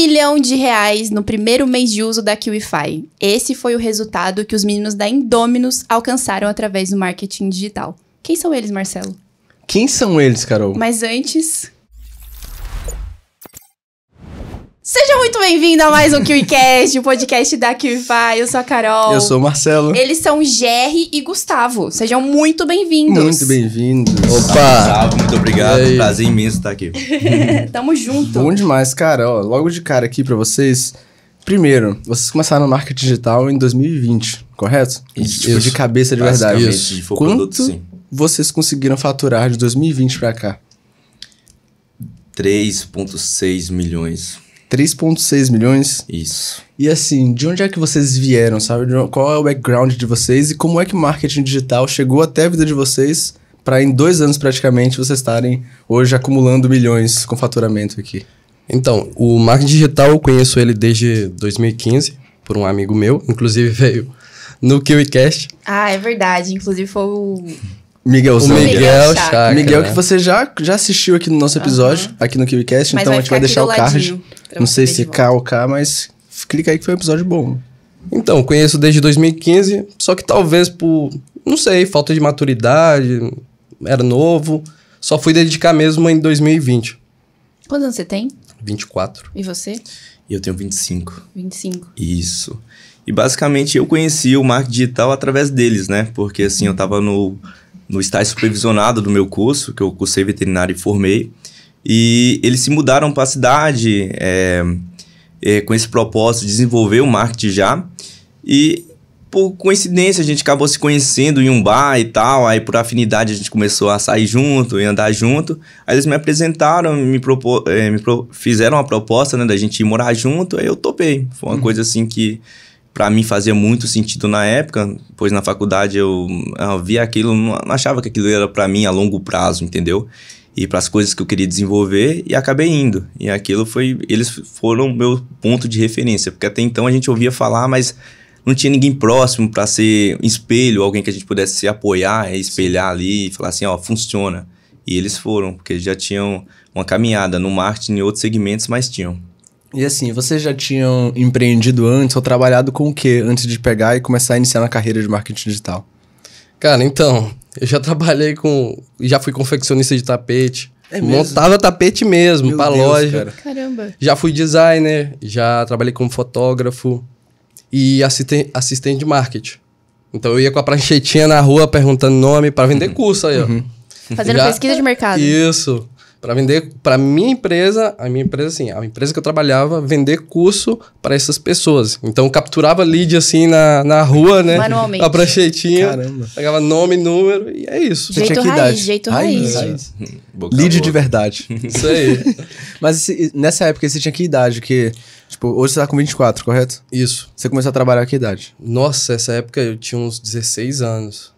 milhão de reais no primeiro mês de uso da QIFI. Esse foi o resultado que os meninos da Indominus alcançaram através do marketing digital. Quem são eles, Marcelo? Quem são eles, Carol? Mas antes, Seja muito bem-vindo a mais um QICast, o podcast da QIFI. Eu sou a Carol. Eu sou o Marcelo. Eles são Jerry e Gustavo. Sejam muito bem-vindos. Muito bem-vindos. Opa! Gustavo, muito obrigado. Ei. Prazer imenso estar aqui. Tamo junto. Bom demais, cara. Ó, logo de cara aqui para vocês. Primeiro, vocês começaram a marca digital em 2020, correto? Isso. Tipo, de cabeça de verdade. Isso. Quanto produto, vocês conseguiram faturar de 2020 para cá? 3,6 milhões. 3,6 milhões. Isso. E assim, de onde é que vocês vieram, sabe? Qual é o background de vocês e como é que o marketing digital chegou até a vida de vocês para em dois anos praticamente vocês estarem hoje acumulando milhões com faturamento aqui? Então, o marketing digital eu conheço ele desde 2015 por um amigo meu, inclusive veio no KiwiCast. Ah, é verdade. Inclusive foi o Miguelzão. O Miguel Chakra. Miguel né? que você já, já assistiu aqui no nosso episódio, aqui no KiwiCast, então a gente vai deixar o card. Não sei se K ou K, mas clica aí que foi um episódio bom. Então, conheço desde 2015, só que talvez por, não sei, falta de maturidade, era novo, só fui dedicar mesmo em 2020. Quantos anos você tem? 24. E você? Eu tenho 25. 25. Isso. E basicamente eu conheci o marketing digital através deles, né? Porque assim, eu tava no no estágio supervisionado do meu curso, que eu cursei veterinário e formei. E eles se mudaram para a cidade é, é, com esse propósito de desenvolver o marketing já. E por coincidência a gente acabou se conhecendo em um bar e tal. Aí por afinidade a gente começou a sair junto e andar junto. Aí eles me apresentaram, me, propô, é, me pro fizeram uma proposta né, da gente ir morar junto. Aí eu topei. Foi uma uhum. coisa assim que para mim fazia muito sentido na época, pois na faculdade eu, eu via aquilo, não achava que aquilo era para mim a longo prazo, entendeu? E para as coisas que eu queria desenvolver e acabei indo. E aquilo foi, eles foram meu ponto de referência, porque até então a gente ouvia falar, mas não tinha ninguém próximo para ser espelho, alguém que a gente pudesse se apoiar, é, espelhar ali e falar assim, ó, funciona. E eles foram, porque já tinham uma caminhada no marketing e outros segmentos, mas tinham. E assim, vocês já tinham empreendido antes ou trabalhado com o que antes de pegar e começar a iniciar na carreira de marketing digital? Cara, então, eu já trabalhei com. Já fui confeccionista de tapete. É montava tapete mesmo, Meu pra Deus, loja. Cara. Caramba. Já fui designer, já trabalhei como fotógrafo e assistente, assistente de marketing. Então eu ia com a pranchetinha na rua perguntando nome para vender uhum. curso aí, ó. Uhum. Fazendo já, pesquisa de mercado. Isso para vender para minha empresa, a minha empresa assim, a empresa que eu trabalhava, vender curso para essas pessoas. Então capturava lead assim na, na rua, né? Manualmente. A pranchetinha. Caramba. Pegava nome, número e é isso. Jeito Você tinha raiz, jeito raiz. raiz. Lead de verdade. Isso aí. Mas nessa época você tinha que idade? Que, tipo, hoje você tá com 24, correto? Isso. Você começou a trabalhar que idade? Nossa, essa época eu tinha uns 16 anos.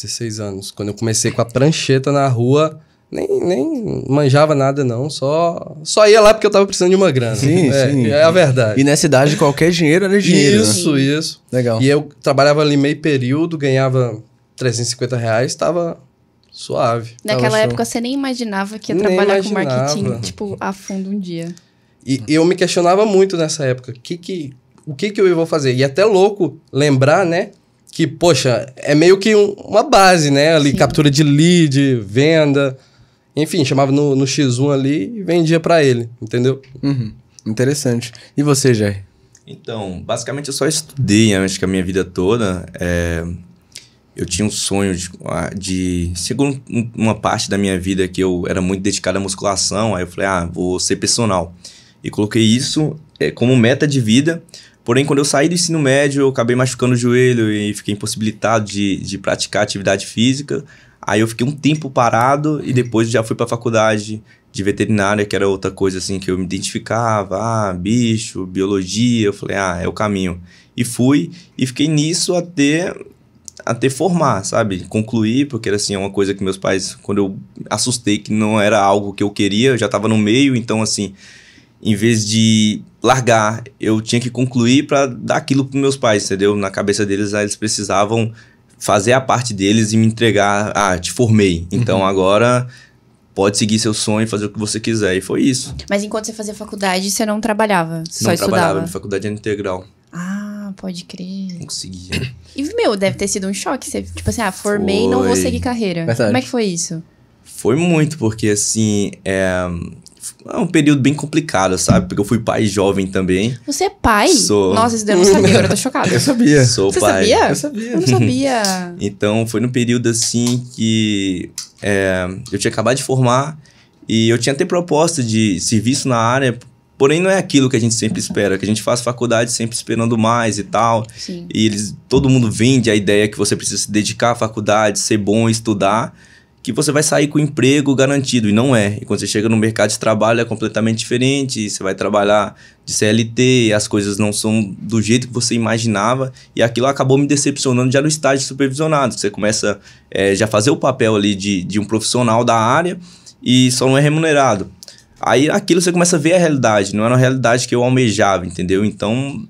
16 anos. Quando eu comecei com a prancheta na rua, nem, nem manjava nada, não. Só, só ia lá porque eu tava precisando de uma grana. Sim, é, sim. É a verdade. E nessa idade, qualquer dinheiro era dinheiro. Né? Isso, né? isso. Legal. E eu trabalhava ali meio período, ganhava 350 reais, tava suave. Naquela tava época, show. você nem imaginava que ia nem trabalhar imaginava. com marketing, tipo, a fundo um dia. E eu me questionava muito nessa época. Que que, o que que eu vou fazer? E é até louco lembrar, né? Que, poxa, é meio que um, uma base, né? Ali, sim. captura de lead, venda enfim, chamava no, no X1 ali e vendia para ele, entendeu? Uhum. Interessante. E você, Jair? Então, basicamente eu só estudei, né, acho que a minha vida toda. É... Eu tinha um sonho de, ah, de segundo uma parte da minha vida que eu era muito dedicado à musculação, aí eu falei, ah, vou ser personal. E coloquei isso é, como meta de vida. Porém, quando eu saí do ensino médio, eu acabei machucando o joelho e fiquei impossibilitado de, de praticar atividade física. Aí eu fiquei um tempo parado e depois já fui para a faculdade de veterinária, que era outra coisa assim que eu me identificava, ah, bicho, biologia, eu falei, ah, é o caminho. E fui e fiquei nisso até até formar, sabe? Concluir, porque era assim, uma coisa que meus pais, quando eu assustei que não era algo que eu queria, eu já estava no meio, então assim, em vez de largar, eu tinha que concluir para dar aquilo para meus pais, entendeu? Na cabeça deles, eles precisavam fazer a parte deles e me entregar. Ah, te formei. Uhum. Então uhum. agora pode seguir seu sonho, fazer o que você quiser. E foi isso. Mas enquanto você fazia faculdade, você não trabalhava? Você não só trabalhava, estudava. faculdade era integral. Ah, pode crer. Consegui. conseguia. E, meu, deve ter sido um choque. Você, tipo assim, ah, formei e não vou seguir carreira. Verdade. Como é que foi isso? Foi muito, porque assim. É é um período bem complicado, sabe? Porque eu fui pai jovem também. Você é pai? Sou. Nossa, isso eu não sabia, agora eu tô chocada. Eu sabia. Sou Você pai. sabia? Eu sabia. Eu não sabia. então, foi num período assim que é, eu tinha acabado de formar e eu tinha até proposta de serviço na área, porém não é aquilo que a gente sempre espera, que a gente faz faculdade sempre esperando mais e tal. Sim. E eles, todo mundo vende a ideia que você precisa se dedicar à faculdade, ser bom, estudar que você vai sair com emprego garantido, e não é. E quando você chega no mercado de trabalho é completamente diferente, você vai trabalhar de CLT, as coisas não são do jeito que você imaginava, e aquilo acabou me decepcionando já no estágio supervisionado. Você começa é, já fazer o papel ali de, de um profissional da área e só não é remunerado. Aí aquilo você começa a ver a realidade, não era a realidade que eu almejava, entendeu? Então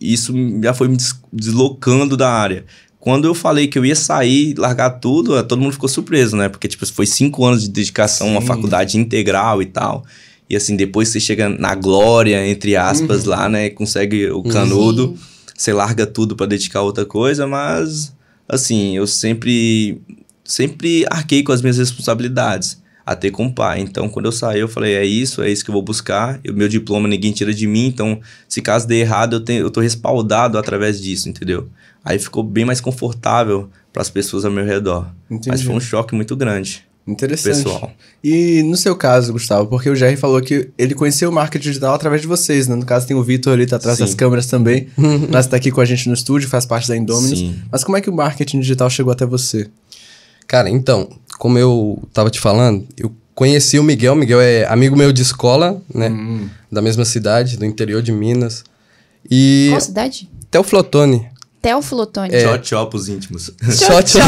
isso já foi me deslocando da área. Quando eu falei que eu ia sair, largar tudo, eh, todo mundo ficou surpreso, né? Porque, tipo, foi cinco anos de dedicação, uma faculdade integral e tal. E, assim, depois você chega na glória, entre aspas, uhum. lá, né? Consegue o canudo, uhum. você larga tudo para dedicar a outra coisa, mas, assim, eu sempre, sempre arquei com as minhas responsabilidades até com o pai. Então, quando eu saí, eu falei, é isso, é isso que eu vou buscar. O meu diploma ninguém tira de mim, então, se caso dê errado, eu, tenho, eu tô respaldado através disso, entendeu? Aí ficou bem mais confortável para as pessoas ao meu redor. Entendi. Mas foi um choque muito grande. Interessante. Pessoal. E no seu caso, Gustavo, porque o Jerry falou que ele conheceu o marketing digital através de vocês, né? No caso, tem o Vitor ali, tá atrás Sim. das câmeras também, mas tá aqui com a gente no estúdio, faz parte da Indominus. Sim. Mas como é que o marketing digital chegou até você? Cara, então, como eu tava te falando, eu conheci o Miguel. O Miguel é amigo meu de escola, né? Hum. Da mesma cidade, do interior de Minas. E... Qual cidade? Até o Flotone. Teoflotone. É. Tchó-tchó pros íntimos. Tchó-tchó.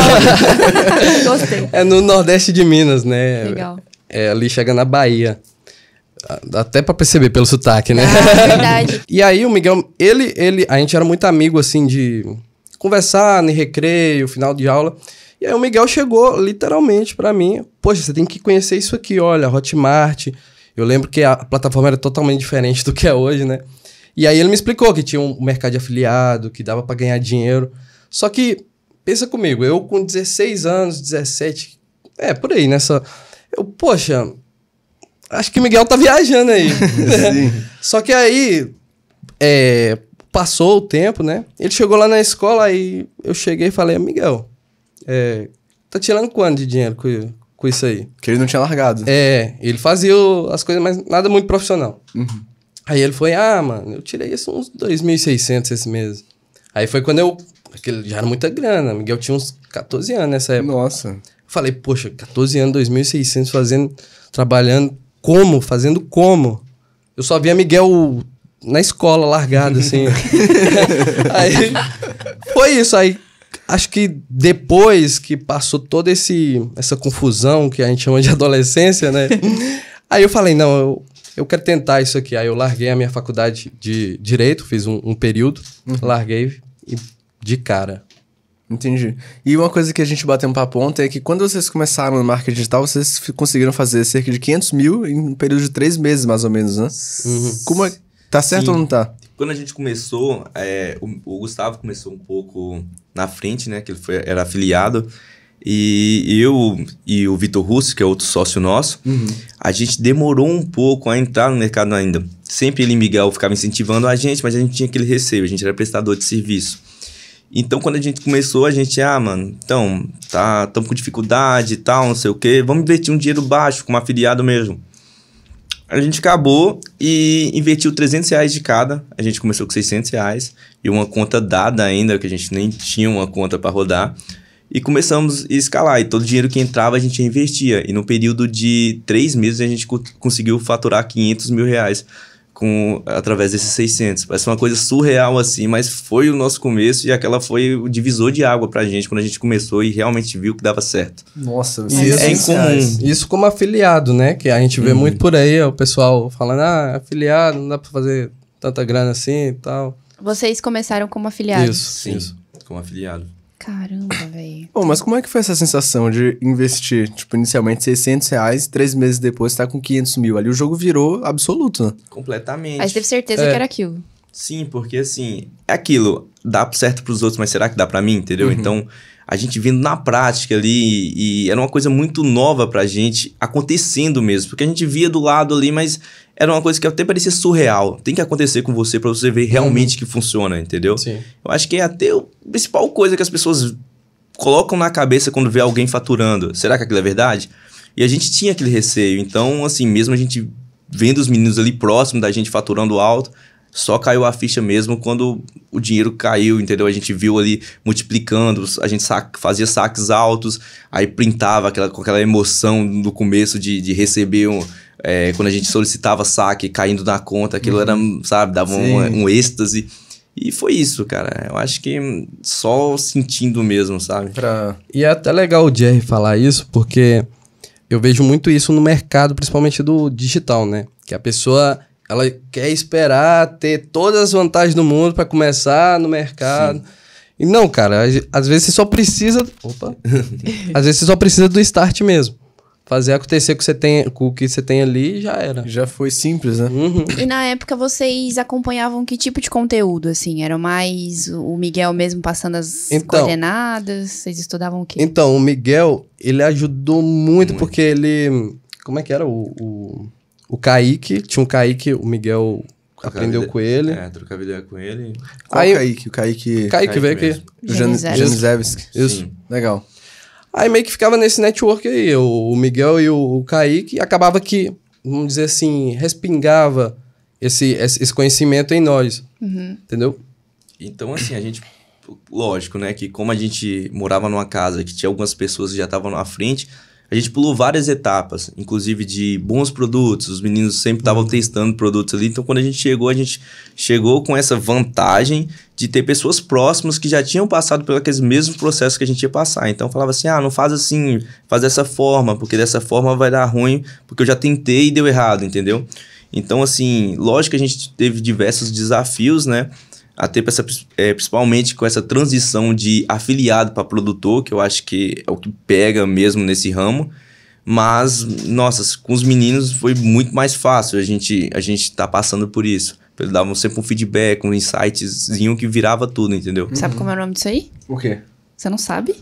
Gostei. É no Nordeste de Minas, né? Legal. É, ali chega na Bahia. Até para perceber pelo sotaque, né? Ah, é verdade. e aí o Miguel, ele, ele, a gente era muito amigo, assim, de conversar no recreio, final de aula. E aí o Miguel chegou literalmente para mim, poxa, você tem que conhecer isso aqui, olha, Hotmart. Eu lembro que a plataforma era totalmente diferente do que é hoje, né? E aí ele me explicou que tinha um mercado de afiliado, que dava para ganhar dinheiro. Só que, pensa comigo, eu com 16 anos, 17, é, por aí, nessa. Né, eu, poxa, acho que Miguel tá viajando aí. Só que aí, é, passou o tempo, né? Ele chegou lá na escola e eu cheguei e falei, Miguel, é, tá tirando quanto de dinheiro com, com isso aí? Que ele não tinha largado. É, ele fazia as coisas, mas nada muito profissional. Uhum. Aí ele foi, ah, mano, eu tirei isso uns 2.600 esse mês. Aí foi quando eu. Aquele já era muita grana. Miguel tinha uns 14 anos nessa época. Nossa. Falei, poxa, 14 anos, 2.600 fazendo. Trabalhando como? Fazendo como? Eu só via Miguel na escola, largado, assim. aí. Foi isso. Aí acho que depois que passou toda esse, essa confusão que a gente chama de adolescência, né? aí eu falei, não, eu eu quero tentar isso aqui. Aí eu larguei a minha faculdade de direito, fiz um, um período, uhum. larguei e de cara. Entendi. E uma coisa que a gente bateu um papo ontem é que quando vocês começaram no marketing digital, vocês conseguiram fazer cerca de 500 mil em um período de três meses, mais ou menos, né? Uhum. Como é... Tá certo Sim. ou não tá? Quando a gente começou, é, o, o, Gustavo começou um pouco na frente, né? Que ele foi, era afiliado. E eu e o Vitor Russo, que é outro sócio nosso, uhum. a gente demorou um pouco a entrar no mercado ainda. Sempre ele e Miguel ficavam incentivando a gente, mas a gente tinha aquele receio, a gente era prestador de serviço. Então, quando a gente começou, a gente, ah, mano, então, tá, estamos com dificuldade e tal, não sei o quê, vamos investir um dinheiro baixo, como afiliado mesmo. A gente acabou e investiu 300 reais de cada. A gente começou com 600 reais e uma conta dada ainda, que a gente nem tinha uma conta para rodar. E começamos a escalar. E todo o dinheiro que entrava a gente investia. E no período de três meses a gente conseguiu faturar 500 mil reais com, através desses 600. Parece uma coisa surreal assim, mas foi o nosso começo e aquela foi o divisor de água pra gente quando a gente começou e realmente viu que dava certo. Nossa, isso é incomum. Isso como afiliado, né? Que a gente vê hum. muito por aí é o pessoal falando, ah, afiliado, não dá pra fazer tanta grana assim e tal. Vocês começaram como afiliados? Isso, sim, isso. como afiliado. Caramba, velho. Bom, mas como é que foi essa sensação de investir, tipo, inicialmente 600 reais e três meses depois você tá com 500 mil? Ali o jogo virou absoluto, né? Completamente. Mas teve certeza é. que era aquilo. Sim, porque assim, é aquilo. Dá certo pros outros, mas será que dá para mim, entendeu? Uhum. Então, a gente vindo na prática ali e era uma coisa muito nova pra gente, acontecendo mesmo. Porque a gente via do lado ali, mas era uma coisa que até parecia surreal. Tem que acontecer com você para você ver realmente uhum. que funciona, entendeu? Sim. Eu acho que é até a principal coisa que as pessoas colocam na cabeça quando vê alguém faturando. Será que aquilo é verdade? E a gente tinha aquele receio. Então, assim, mesmo a gente vendo os meninos ali próximo da gente faturando alto, só caiu a ficha mesmo quando o dinheiro caiu, entendeu? A gente viu ali multiplicando, a gente fazia saques altos, aí printava aquela, com aquela emoção no começo de, de receber um, é, quando a gente solicitava saque caindo na conta, aquilo uhum. era, sabe, dava um, um, êxtase. E foi isso, cara. Eu acho que só sentindo mesmo, sabe? Pra... E é até legal o Jerry falar isso, porque eu vejo muito isso no mercado, principalmente do digital, né? Que a pessoa ela quer esperar ter todas as vantagens do mundo para começar no mercado. Sim. E não, cara, às vezes você só precisa. Opa! às vezes você só precisa do start mesmo fazer acontecer com, você tem, com o que você tem ali já era. Já foi simples, né? Uhum. E na época vocês acompanhavam que tipo de conteúdo, assim? Era mais o Miguel mesmo passando as então, coordenadas? Vocês estudavam o quê? Então, o Miguel, ele ajudou muito, muito. porque ele... Como é que era? O, o, o Kaique, tinha um Kaique, o Miguel aprendeu com ele. É, trocava ideia com ele. Qual aí, o Kaique? O Kaique... Kaique, Kaique veio aqui. Janisevski. Isso. Legal. Aí meio que ficava nesse network aí, o Miguel e o Kaique, e acabava que, vamos dizer assim, respingava esse, esse conhecimento em nós. Uhum. Entendeu? Então, assim, a gente. Lógico, né? Que como a gente morava numa casa que tinha algumas pessoas que já estavam na frente, a gente pulou várias etapas, inclusive de bons produtos, os meninos sempre estavam testando produtos ali, então quando a gente chegou, a gente chegou com essa vantagem de ter pessoas próximas que já tinham passado por aqueles mesmos processos que a gente ia passar. Então falava assim: "Ah, não faz assim, faz dessa forma, porque dessa forma vai dar ruim, porque eu já tentei e deu errado", entendeu? Então assim, lógico que a gente teve diversos desafios, né? até essa, é, principalmente com essa transição de afiliado para produtor, que eu acho que é o que pega mesmo nesse ramo. Mas, nossa, com os meninos foi muito mais fácil. A gente a gente tá passando por isso. Eles davam sempre um feedback, um insightzinho que virava tudo, entendeu? Sabe uhum. como é o nome disso aí? O quê? Você não sabe?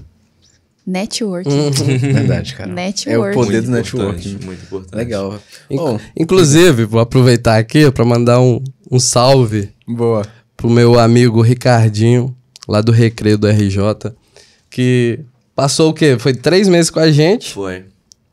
network uhum. Verdade, cara. Network. É o poder muito do network Muito importante. Legal. Inc oh. Inclusive, vou aproveitar aqui para mandar um, um salve. Boa pro meu amigo Ricardinho, lá do Recreio do RJ, que passou o quê? Foi três meses com a gente. Foi.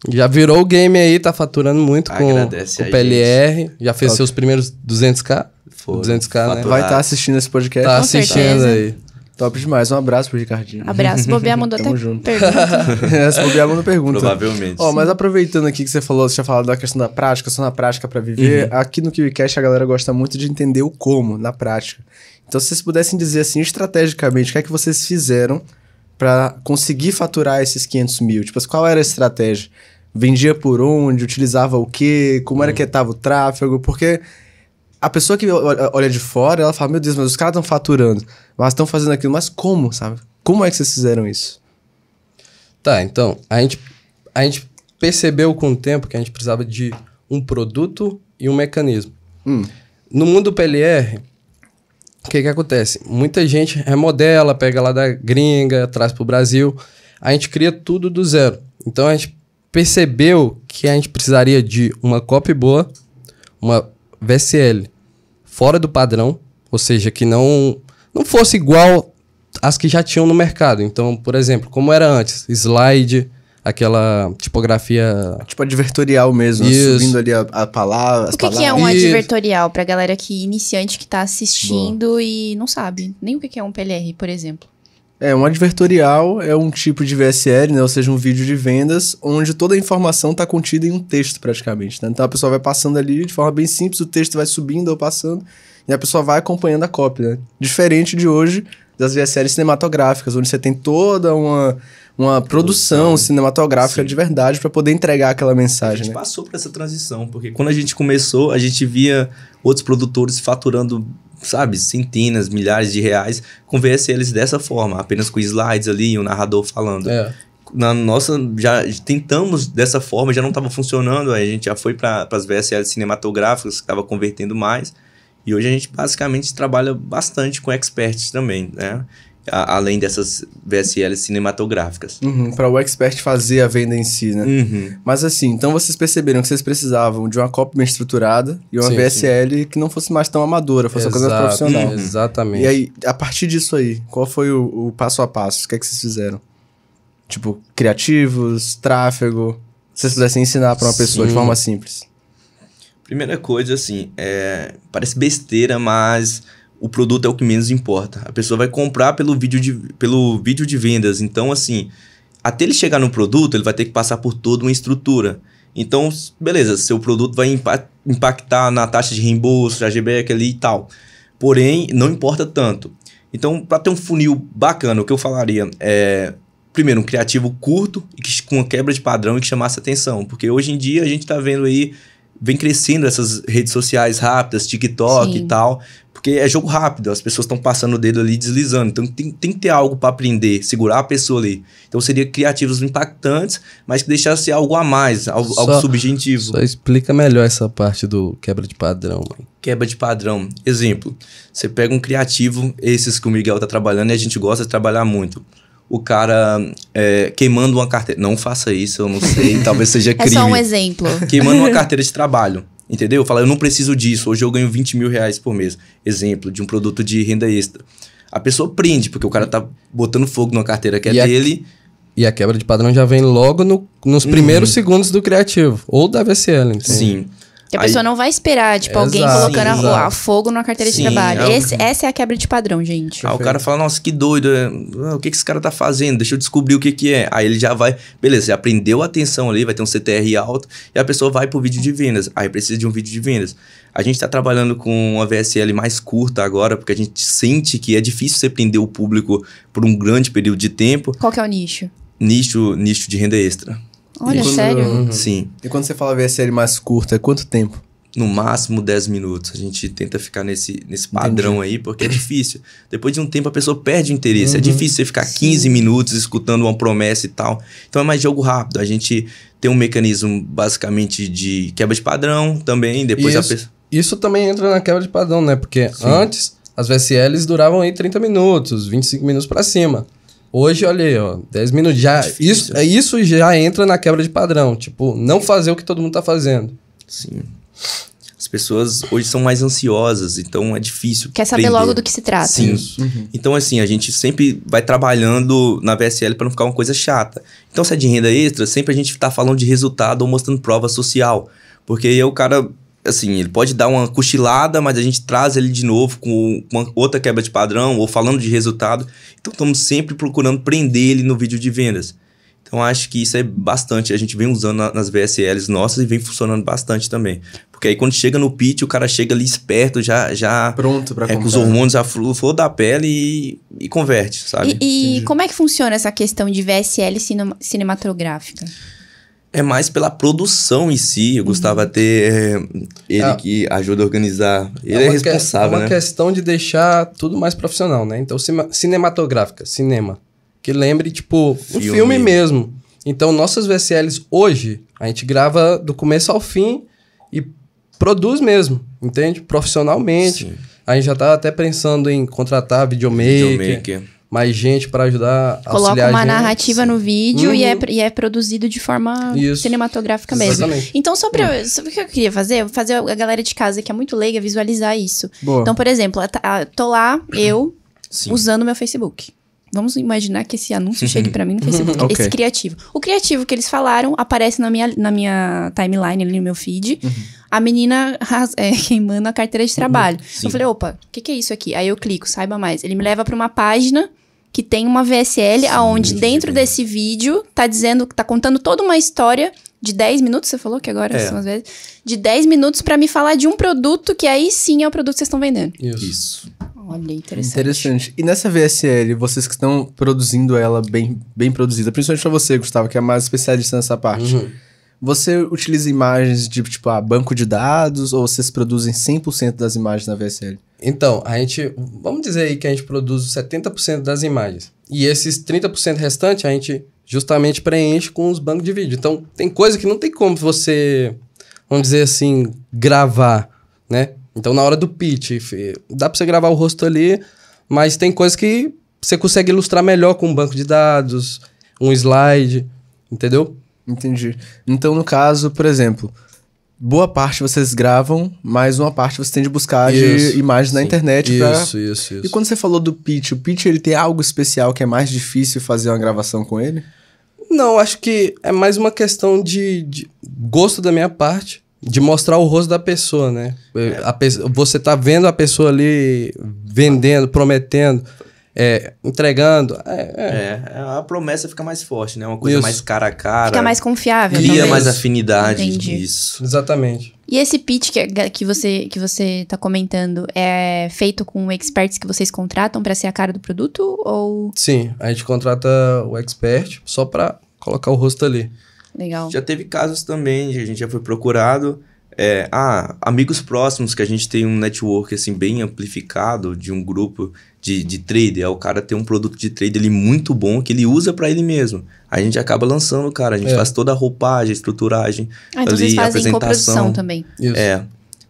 Já virou o game aí, tá faturando muito com, com o PLR. Gente. Já fez seus primeiros 200k. Foi. 200k, Faturar. né? Vai estar tá assistindo esse podcast. Tá com assistindo certeza. aí. Top demais. Um abraço pro Ricardinho. Abraço. Se bobear, mandou até junto. pergunta. É, se bobear, mandou pergunta. Provavelmente. Ó, mas aproveitando aqui que você falou, você tinha falado da questão da prática, só na prática para viver. Uhum. Aqui no KiwiCast a galera gosta muito de entender o como, na prática. Então, se vocês pudessem dizer assim, estrategicamente, o que é que vocês fizeram para conseguir faturar esses 500 mil? Tipo, qual era a estratégia? Vendia por onde? Utilizava o quê? Como uhum. era que uhum. estava o tráfego? Porque a pessoa que olha de fora, ela fala: Meu Deus, mas os caras estão faturando, mas estão fazendo aquilo, mas como, sabe? Como é que vocês fizeram isso? Tá, então, a gente, a gente percebeu com o tempo que a gente precisava de um produto e um mecanismo. Hum. No mundo PLR, o que, que acontece? Muita gente remodela, pega lá da gringa, traz para o Brasil. A gente cria tudo do zero. Então a gente percebeu que a gente precisaria de uma copy boa, uma VSL fora do padrão, ou seja, que não, não fosse igual às que já tinham no mercado. Então, por exemplo, como era antes, slide, aquela tipografia. Tipo advertorial mesmo, né? Isso. subindo ali a, a palavra. O que, que, é um Isso. advertorial a galera que é iniciante que está assistindo Boa. e não sabe nem o que é um PLR, por exemplo? É, um advertorial é um tipo de VSL, né? Ou seja, um vídeo de vendas, onde toda a informação está contida em um texto praticamente, né? Então a pessoa vai passando ali de forma bem simples, o texto vai subindo ou passando, e a pessoa vai acompanhando a cópia, né? Diferente de hoje das VSLs cinematográficas, onde você tem toda uma, uma produção, né? cinematográfica sim. de verdade para poder entregar aquela mensagem. A gente né? passou por essa transição, porque quando a gente começou, a gente via outros produtores faturando sabe, centenas, milhares de reais, convence eles dessa forma, apenas com slides ali e um narrador falando. É. Na nossa, já tentamos dessa forma, já não estava funcionando, aí a gente já foi para as VSLs cinematográficas, que estava convertendo mais, e hoje a gente basicamente trabalha bastante com experts também, né? a, além dessas VSLs cinematográficas. Uhum, para o expert fazer a venda em si, né? Uhum. Mas assim, então vocês perceberam que vocês precisavam de uma copy bem estruturada e uma sim, VSL sim. que não fosse mais tão amadora, fosse Exato, uma coisa profissional. Uhum. Exatamente. E aí, a partir disso aí, qual foi o, o passo a passo? O que é que vocês fizeram? Tipo, criativos, tráfego? Se vocês pudessem ensinar para uma pessoa sim. de forma simples. Primeira coisa, assim, é... parece besteira, mas o produto é o que menos importa. A pessoa vai comprar pelo vídeo de, pelo vídeo de vendas. Então, assim, até ele chegar no produto, ele vai ter que passar por toda uma estrutura. Então, beleza, seu produto vai impactar na taxa de reembolso, a GBEC ali e tal. Porém, não importa tanto. Então, para ter um funil bacana, o que eu falaria é. Primeiro, um criativo curto e que, com uma quebra de padrão e que chamasse atenção. Porque hoje em dia a gente está vendo aí vem crescendo essas redes sociais rápidas, TikTok Sim. e tal. Porque é jogo rápido, as pessoas estão passando o dedo ali deslizando. Então tem, tem que ter algo para aprender, segurar a pessoa ali. Então seria criativos impactantes, mas que deixasse algo a mais, algo, só, algo subjetivo. Só explica melhor essa parte do quebra de padrão. Quebra de padrão. Exemplo, você pega um criativo, esses que o Miguel tá trabalhando e a gente gosta de trabalhar muito o cara é, queimando uma carteira. Não faça isso, eu não sei, talvez seja crime. É só um exemplo. Queimando uma carteira de trabalho. Entendeu? Falar, eu não preciso disso, hoje eu ganho 20 mil reais por mês. Exemplo, de um produto de renda extra. A pessoa prende, porque o cara tá botando fogo numa carteira que é e é a, dele. E a quebra de padrão já vem logo no, nos primeiros uhum. segundos do criativo, ou da VCL. Sim. Que a Aí, pessoa não vai esperar, tipo, alguém colocando sim, a, a fogo numa carteira sim, de trabalho. É esse, essa é a quebra de padrão, gente. Ah, o cara fala, nossa, que doido. É, ah, o que, que esse cara tá fazendo? Deixa eu descobrir o que, que é. Aí ele já vai, beleza, já aprendeu a atenção ali, vai ter um CTR alto, e a pessoa vai pro vídeo de vendas. Aí precisa de um vídeo de vendas. A gente está trabalhando com uma VSL mais curta agora, porque a gente sente que é difícil você prender o público por um grande período de tempo. Qual que é o nicho? Nicho, nicho de renda extra. Olha, quando, sério? Uhum. Uhum. Sim. E quando você fala ver a série mais curta, é quanto tempo? No máximo 10 minutos. A gente tenta ficar nesse, nesse padrão aí, porque é difícil. Depois de um tempo a pessoa perde o interesse. É uhum. É difícil você ficar 15 minutos escutando uma promessa e tal. Então é mais jogo rápido. A gente tem um mecanismo basicamente de quebra de padrão também. Depois isso, a pessoa. Isso também entra na quebra de padrão, né? Porque Sim. antes as VSLs duravam aí 30 minutos, 25 minutos para cima. Hoje, olha aí, ó, 10 minutos. Já, é isso, é, isso já entra na quebra de padrão. Tipo, não fazer o que todo mundo tá fazendo. Sim. As pessoas hoje são mais ansiosas, então é difícil. Quer saber prender. logo do que se trata. Sim. Uhum. uhum. Então, assim, a gente sempre vai trabalhando na VSL para não ficar uma coisa chata. Então, se é de renda extra, sempre a gente tá falando de resultado ou mostrando prova social. Porque aí é o cara assim, ele pode dar uma cochilada, mas a gente traz ele de novo com uma outra quebra de padrão ou falando de resultado. Então estamos sempre procurando prender ele no vídeo de vendas. Então acho que isso é bastante, a gente vem usando nas VSLs nossas e vem funcionando bastante também. Porque aí quando chega no pitch, o cara chega ali esperto, já já pronto para é, com os hormônios a flor da pele e, e converte, sabe? E, e como é que funciona essa questão de VSL cinematográfica? É mais pela produção em si. O Gustavo até é ele ah. que ajuda a organizar. É ele é, é responsável. é uma né? questão de deixar tudo mais profissional, né? Então, cinematográfica, cinema. Que lembre, tipo, filme. um filme mesmo. Então, nossas VSLs hoje, a gente grava do começo ao fim e produz mesmo, entende? Profissionalmente. Sim. A gente já tá até pensando em contratar videomaker. videomaker mais gente para ajudar a Coloca uma narrativa no vídeo uhum. e, é, uhum. e é produzido de forma Isso. cinematográfica mesmo. Exatamente. Então, sobre, é. Uhum. sobre o que eu queria fazer, fazer a galera de casa que é muito leiga visualizar isso. Boa. Então, por exemplo, a, tô lá, eu, Sim. usando meu Facebook. Vamos imaginar que esse anúncio chegue para mim no Facebook, okay. esse criativo. O criativo que eles falaram aparece na minha, na minha timeline, ali no meu feed, uhum. a menina é, queimando a carteira de uhum. trabalho. Uhum. Eu falei, opa, o que, que, é isso aqui? Aí eu clico, saiba mais. Ele me leva para uma página que tem uma VSL Sim, aonde dentro desse vídeo tá dizendo, tá contando toda uma história de 10 minutos, você falou que agora é. são as vezes, de 10 minutos para me falar de um produto que aí sim é o produto que vocês estão vendendo. Isso. Isso. Olha, interessante. Interessante. E nessa VSL, vocês que estão produzindo ela bem, bem produzida, principalmente para você, Gustavo, que é mais especialista nessa parte. Uhum. Você utiliza imagens de tipo ah, banco de dados ou vocês produzem 100% das imagens na VSL? Então, a gente, vamos dizer aí que a gente produz 70% das imagens. E esses 30% restante a gente justamente preenche com os bancos de vídeo. Então, tem coisa que não tem como você, vamos dizer assim, gravar, né? Então, na hora do pitch, dá para você gravar o rosto ali, mas tem coisa que você consegue ilustrar melhor com um banco de dados, um slide, entendeu? Entendi. Então, no caso, por exemplo, boa parte vocês gravam, mas uma parte você tem de buscar isso, de imagens sim. na internet. Isso, pra... isso, isso, isso. E quando você falou do pitch, o pitch ele tem algo especial que é mais difícil fazer uma gravação com ele? Não, acho que é mais uma questão de, de gosto da minha parte. De mostrar o rosto da pessoa, né? É. Pe... você tá vendo a pessoa ali vendendo, prometendo é, entregando. É é. é, é. a promessa fica mais forte, né? Uma coisa isso. mais cara a cara. Fica mais confiável. Cria mais afinidade Entendi. disso. Exatamente. E esse pitch que, que você que você está comentando é feito com experts que vocês contratam para ser a cara do produto ou? Sim, a gente contrata o expert só para colocar o rosto ali. Legal. Já teve casos também, a gente já foi procurado é, ah, amigos próximos, que a gente tem um network assim bem amplificado de um grupo de, de trader. O cara tem um produto de trader ele muito bom que ele usa para ele mesmo. A gente acaba lançando, cara. A gente é. faz toda a roupagem, estruturagem, ah, então ali, vocês fazem apresentação. também. Isso. É.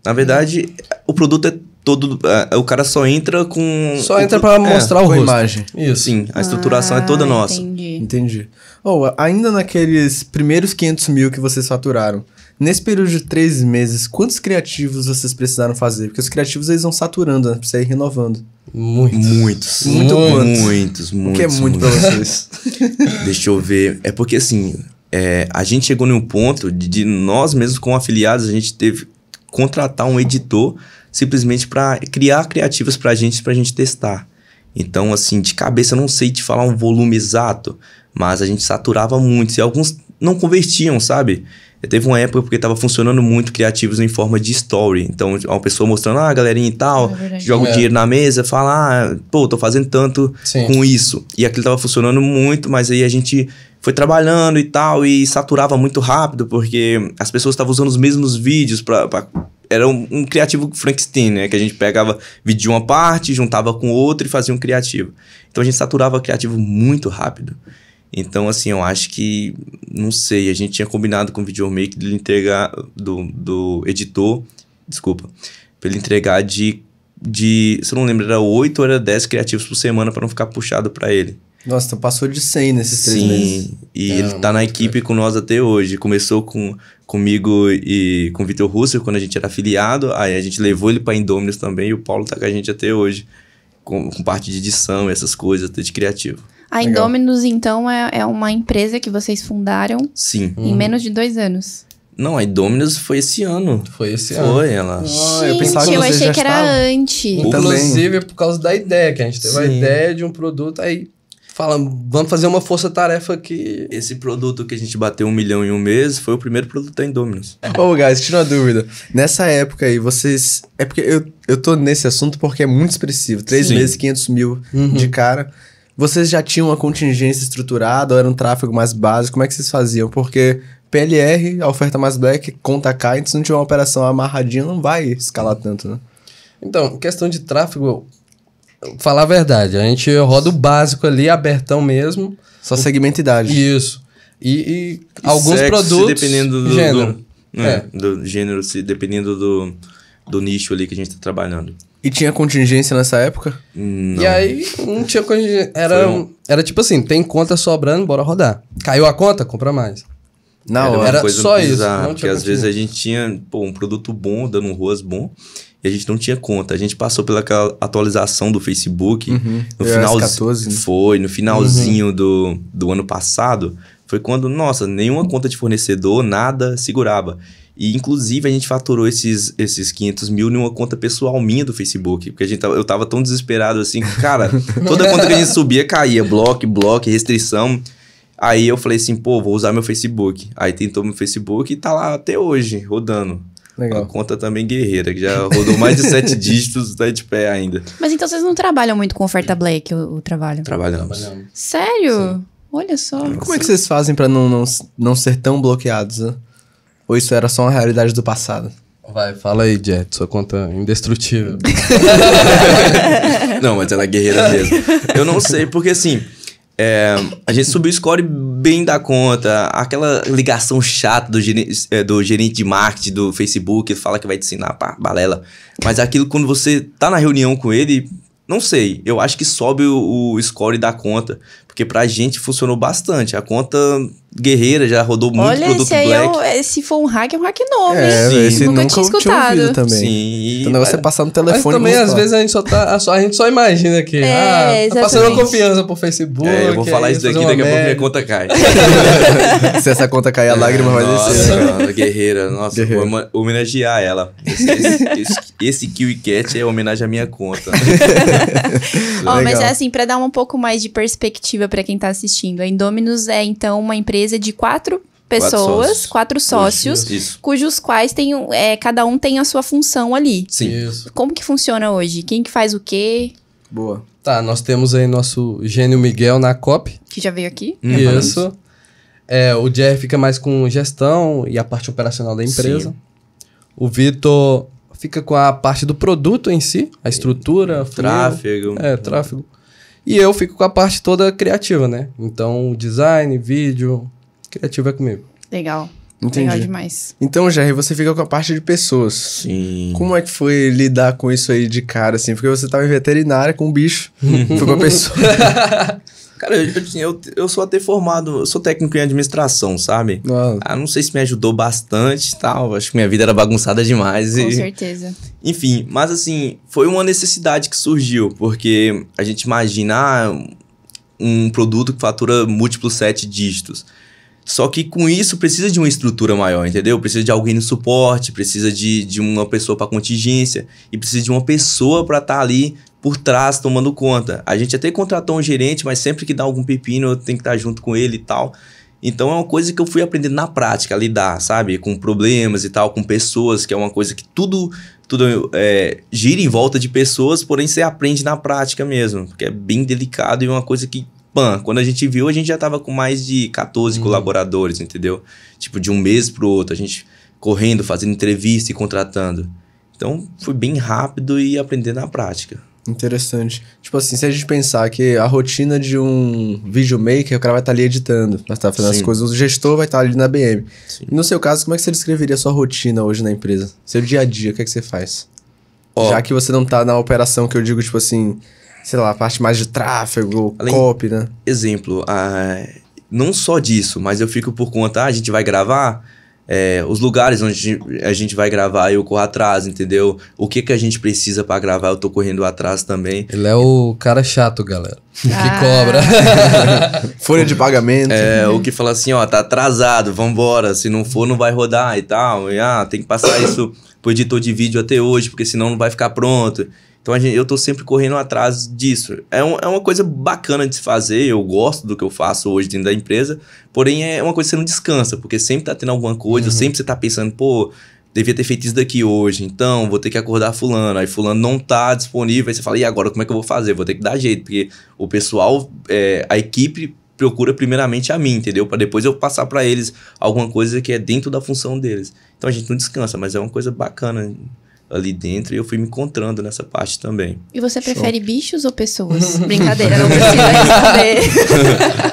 Na verdade, o produto é todo. É, o cara só entra com. Só entra para é, mostrar o a imagem. Isso. Sim, a estruturação ah, é toda ah, nossa. Entendi. Entendi. Ou oh, ainda naqueles primeiros 500 mil que vocês faturaram, Nesse período de três meses, quantos criativos vocês precisaram fazer? Porque os criativos eles vão saturando, né? Precisa ir renovando. Muitos. Muitos. Muito muitos. Muitos, muitos. O que é muito muitos. pra vocês. Deixa eu ver. É porque assim, é, a gente chegou num ponto de, de nós mesmos como afiliados, a gente teve que contratar um editor simplesmente para criar criativas pra gente, pra gente testar. Então, assim, de cabeça eu não sei te falar um volume exato, mas a gente saturava muito e alguns não convertiam, sabe? Teve uma época porque estava funcionando muito criativos em forma de story. Então, uma pessoa mostrando, ah, galerinha e tal, é joga o é. dinheiro na mesa, fala, ah, pô, tô fazendo tanto Sim. com isso. E aquilo estava funcionando muito, mas aí a gente foi trabalhando e tal, e saturava muito rápido, porque as pessoas estavam usando os mesmos vídeos para era um, um, criativo Frankenstein, né? Que a gente pegava vídeo de uma parte, juntava com outra e fazia um criativo. Então a gente saturava criativo muito rápido. Então, assim, eu acho que, não sei, a gente tinha combinado com o videomaker de entregar, do, do editor, desculpa, pra ele entregar de, de, se eu não lembro, era 8 ou era 10 criativos por semana para não ficar puxado para ele. Nossa, então passou de 100 nesses três Sim, meses. Sim, e é, ele tá na equipe com nós até hoje. Começou com, comigo e com o Vitor Russo quando a gente era afiliado, aí a gente levou ele pra Indominus também e o Paulo tá com a gente até hoje, com, com parte de edição, essas coisas, até de criativo. A Indominus, então, é, é uma empresa que vocês fundaram Sim. em uhum. menos de dois anos. Não, a Indominus foi esse ano. Foi esse foi ano. Foi ela. Ah, gente, eu, pensava que eu achei que era antes. Inclusive, por causa da ideia, que a gente teve Sim. a ideia de um produto, aí fala, vamos fazer uma força-tarefa que... Esse produto que a gente bateu um milhão em um mês foi o primeiro produto da Indominus. Ô, oh, guys, tira uma dúvida. Nessa época aí, vocês... É porque eu, eu tô nesse assunto porque é muito expressivo. Três meses, 500 mil uhum. de cara... Vocês já tinham uma contingência estruturada ou era um tráfego mais básico? Como é que vocês faziam? Porque PLR, a oferta mais black, conta cá, então se não tiver uma operação amarradinha, não vai escalar tanto, né? Então, questão de tráfego, falar a verdade, a gente roda o básico ali, abertão mesmo. Só segmenta idade. Isso. E, e, e alguns sexo, produtos. Dependendo do gênero. Do, né, é. do gênero, se dependendo do do nicho ali que a gente está trabalhando. E tinha contingência nessa época? Não. E aí não tinha contingência. Era, um... era tipo assim, tem conta sobrando, bora rodar. Caiu a conta, compra mais. Não, era, era só isso. porque às vezes a gente tinha pô, um produto bom, dando um ruas bom, e a gente não tinha conta. A gente passou pela atualização do Facebook uhum. no finalzinho. Né? Foi, no finalzinho uhum. do, do ano passado. Foi quando, nossa, nenhuma conta de fornecedor, nada segurava. E, inclusive, a gente faturou esses, esses 500 mil numa conta pessoal minha do Facebook. Porque a gente, eu tava tão desesperado assim, cara, toda conta que a gente subia caía. Bloco, bloco, restrição. Aí eu falei assim, pô, vou usar meu Facebook. Aí tentou meu Facebook e tá lá até hoje, rodando. Legal. Uma conta também guerreira, que já rodou mais de sete dígitos, tá de pé ainda. Mas então vocês não trabalham muito com oferta Black, o, o trabalho? Trabalhamos. Trabalhamos. Sério? Sim. Olha só. Como é que vocês fazem para não, não, não ser tão bloqueados, né? Ou isso era só uma realidade do passado? Vai, fala aí, Jet, sua conta é indestrutível. não, mas ela é guerreira mesmo. Eu não sei, porque assim. É, a gente subiu o score bem da conta. Aquela ligação chata do, é, do gerente de marketing do Facebook, fala que vai te ensinar, pá, balela. Mas aquilo, quando você tá na reunião com ele, não sei. Eu acho que sobe o, o score da conta. Porque pra gente funcionou bastante. A conta guerreira, já rodou muito Olha, produto esse aí é black. É um, esse um hack, é um hack novo, é, hein? Esse nunca, nunca tinha escutado. Tinha também. Sim. Então, o negócio é passar no telefone. Mas também, às vezes, a gente só, tá, a gente só imagina que. É, ah, tá passando confiança pro Facebook. É, eu vou falar isso daqui, daqui a pouco minha conta cai. Se essa conta cair, a lágrima vai descer. Cara, guerreira, nossa, guerreira. vou homenagear ela. Esse, esse, esse, esse Kiwi Cat é homenagem à minha conta. oh, mas é assim, pra dar um pouco mais de perspectiva pra quem tá assistindo, a Indominus é, então, uma empresa empresa de quatro pessoas, quatro sócios, quatro sócios cujos quais tem, é, cada um tem a sua função ali. Sim. Isso. Como que funciona hoje? Quem que faz o quê? Boa. Tá, nós temos aí nosso gênio Miguel na COP. Que já veio aqui. Isso. Uhum. É, o Jerry fica mais com gestão e a parte operacional da empresa. Sim. O Vitor fica com a parte do produto em si, a estrutura, tráfego. é, tráfego. E eu fico com a parte toda criativa, né? Então, design, vídeo, criativa é comigo. Legal. Entendi. Legal demais. Então, Jair, você fica com a parte de pessoas. Sim. Como é que foi lidar com isso aí de cara, assim? Porque você tava em veterinária com um bicho, uhum. foi com a pessoa. Cara, eu, assim, eu, eu, sou até formado, eu sou técnico em administração, sabe? Wow. Ah. ah, não sei se me ajudou bastante tal. Acho que minha vida era bagunçada demais. Com e... certeza. Enfim, mas assim, foi uma necessidade que surgiu, porque a gente imagina ah, um produto que fatura múltiplos sete dígitos. Só que com isso precisa de uma estrutura maior, entendeu? Precisa de alguém no suporte, precisa de, de uma pessoa para contingência e precisa de uma pessoa para estar tá ali por trás tomando conta. A gente até contratou um gerente, mas sempre que dá algum pepino eu tenho que estar tá junto com ele e tal. Então é uma coisa que eu fui aprendendo na prática, lidar, sabe? Com problemas e tal, com pessoas, que é uma coisa que tudo tudo é, gira em volta de pessoas, porém você aprende na prática mesmo, porque é bem delicado e é uma coisa que Pan, quando a gente viu, a gente já tava com mais de 14 hum. colaboradores, entendeu? Tipo, de um mês pro outro, a gente correndo, fazendo entrevista e contratando. Então, foi bem rápido e aprendendo na prática. Interessante. Tipo assim, se a gente pensar que a rotina de um videomaker, o cara vai estar tá ali editando, vai estar tá fazendo Sim. as coisas, o gestor vai estar tá ali na BM. Sim. No seu caso, como é que você descreveria a sua rotina hoje na empresa? Seu dia a dia, o que é que você faz? Oh. Já que você não está na operação que eu digo, tipo assim, sei lá, a parte mais de tráfego, Além, copy, né? Exemplo, ah, não só disso, mas eu fico por conta, ah, a gente vai gravar, é, os lugares onde a gente vai gravar, eu corro atrás, entendeu? O que que a gente precisa para gravar, eu tô correndo atrás também. Ele é o cara chato, galera. que ah. cobra. Folha de pagamento. É, o que fala assim, ó, tá atrasado, vambora. Se não for, não vai rodar e tal. E, ah, tem que passar isso pro editor de vídeo até hoje, porque senão não vai ficar pronto. Então gente, eu estou sempre correndo atrás disso. É, um, é, uma coisa bacana de se fazer, eu gosto do que eu faço hoje dentro da empresa, porém é uma coisa que você não descansa, porque sempre tá tendo alguma coisa, uhum. sempre você tá pensando, pô, devia ter feito isso daqui hoje, então vou ter que acordar fulano. Aí fulano não tá disponível, aí você fala, e agora como é que eu vou fazer? Vou ter que dar jeito, porque o pessoal, é, a equipe procura primeiramente a mim, entendeu? Para depois eu passar para eles alguma coisa que é dentro da função deles. Então a gente não descansa, mas é uma coisa bacana ali dentro e eu fui me encontrando nessa parte também. E você Show. prefere bichos ou pessoas? Brincadeira, não precisa responder.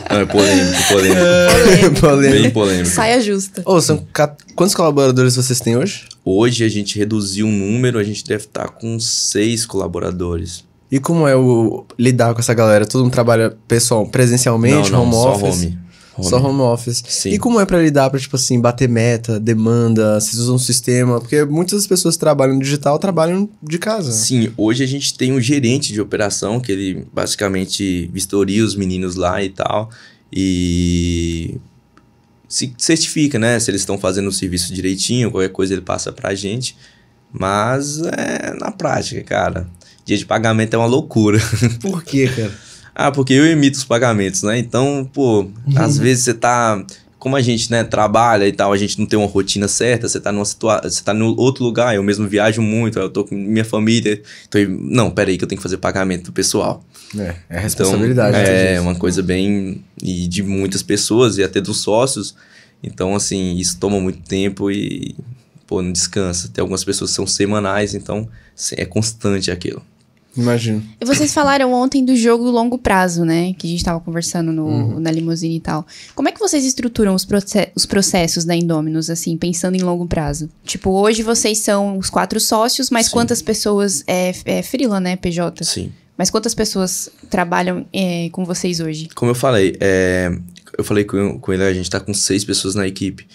não, é polêmico, polêmico. É. polêmico. polêmico. Bem polêmico. Saia justa. Oh, são cat... Quantos colaboradores vocês têm hoje? Hoje a gente reduziu o número, a gente deve estar com seis colaboradores. E como é o lidar com essa galera? Todo mundo trabalha pessoal, presencialmente, não, não, home só office? Home home. Só home office. Sim. E como é para lidar para tipo assim, bater meta, demanda, vocês usam um sistema? Porque muitas das pessoas que trabalham digital trabalham de casa. Sim, hoje a gente tem um gerente de operação que ele basicamente vistoria os meninos lá e tal e se certifica, né, se eles estão fazendo o serviço direitinho, qualquer coisa ele passa pra gente. Mas é na prática, cara. Dia de pagamento é uma loucura. Por quê, cara? Ah, porque eu emito os pagamentos, né? Então, pô, uhum. às vezes você tá. Como a gente, né, trabalha e tal, a gente não tem uma rotina certa, você tá numa situação. Você tá em outro lugar, eu mesmo viajo muito, eu tô com minha família. Então, não, peraí, que eu tenho que fazer pagamento do pessoal. É, é então, responsabilidade. Então, é uma coisa bem. E de muitas pessoas, e até dos sócios. Então, assim, isso toma muito tempo e, pô, não descansa. Tem algumas pessoas que são semanais, então é constante aquilo. Imagino. e Vocês falaram ontem do jogo longo prazo, né? Que a gente estava conversando no, uhum. na limusine e tal. Como é que vocês estruturam os, proce os processos da Indominus, assim, pensando em longo prazo? Tipo, hoje vocês são os quatro sócios, mas Sim. quantas pessoas é, é frila, né, PJ? Sim. Mas quantas pessoas trabalham é, com vocês hoje? Como eu falei, é, eu falei com, com ele, a gente está com seis pessoas na equipe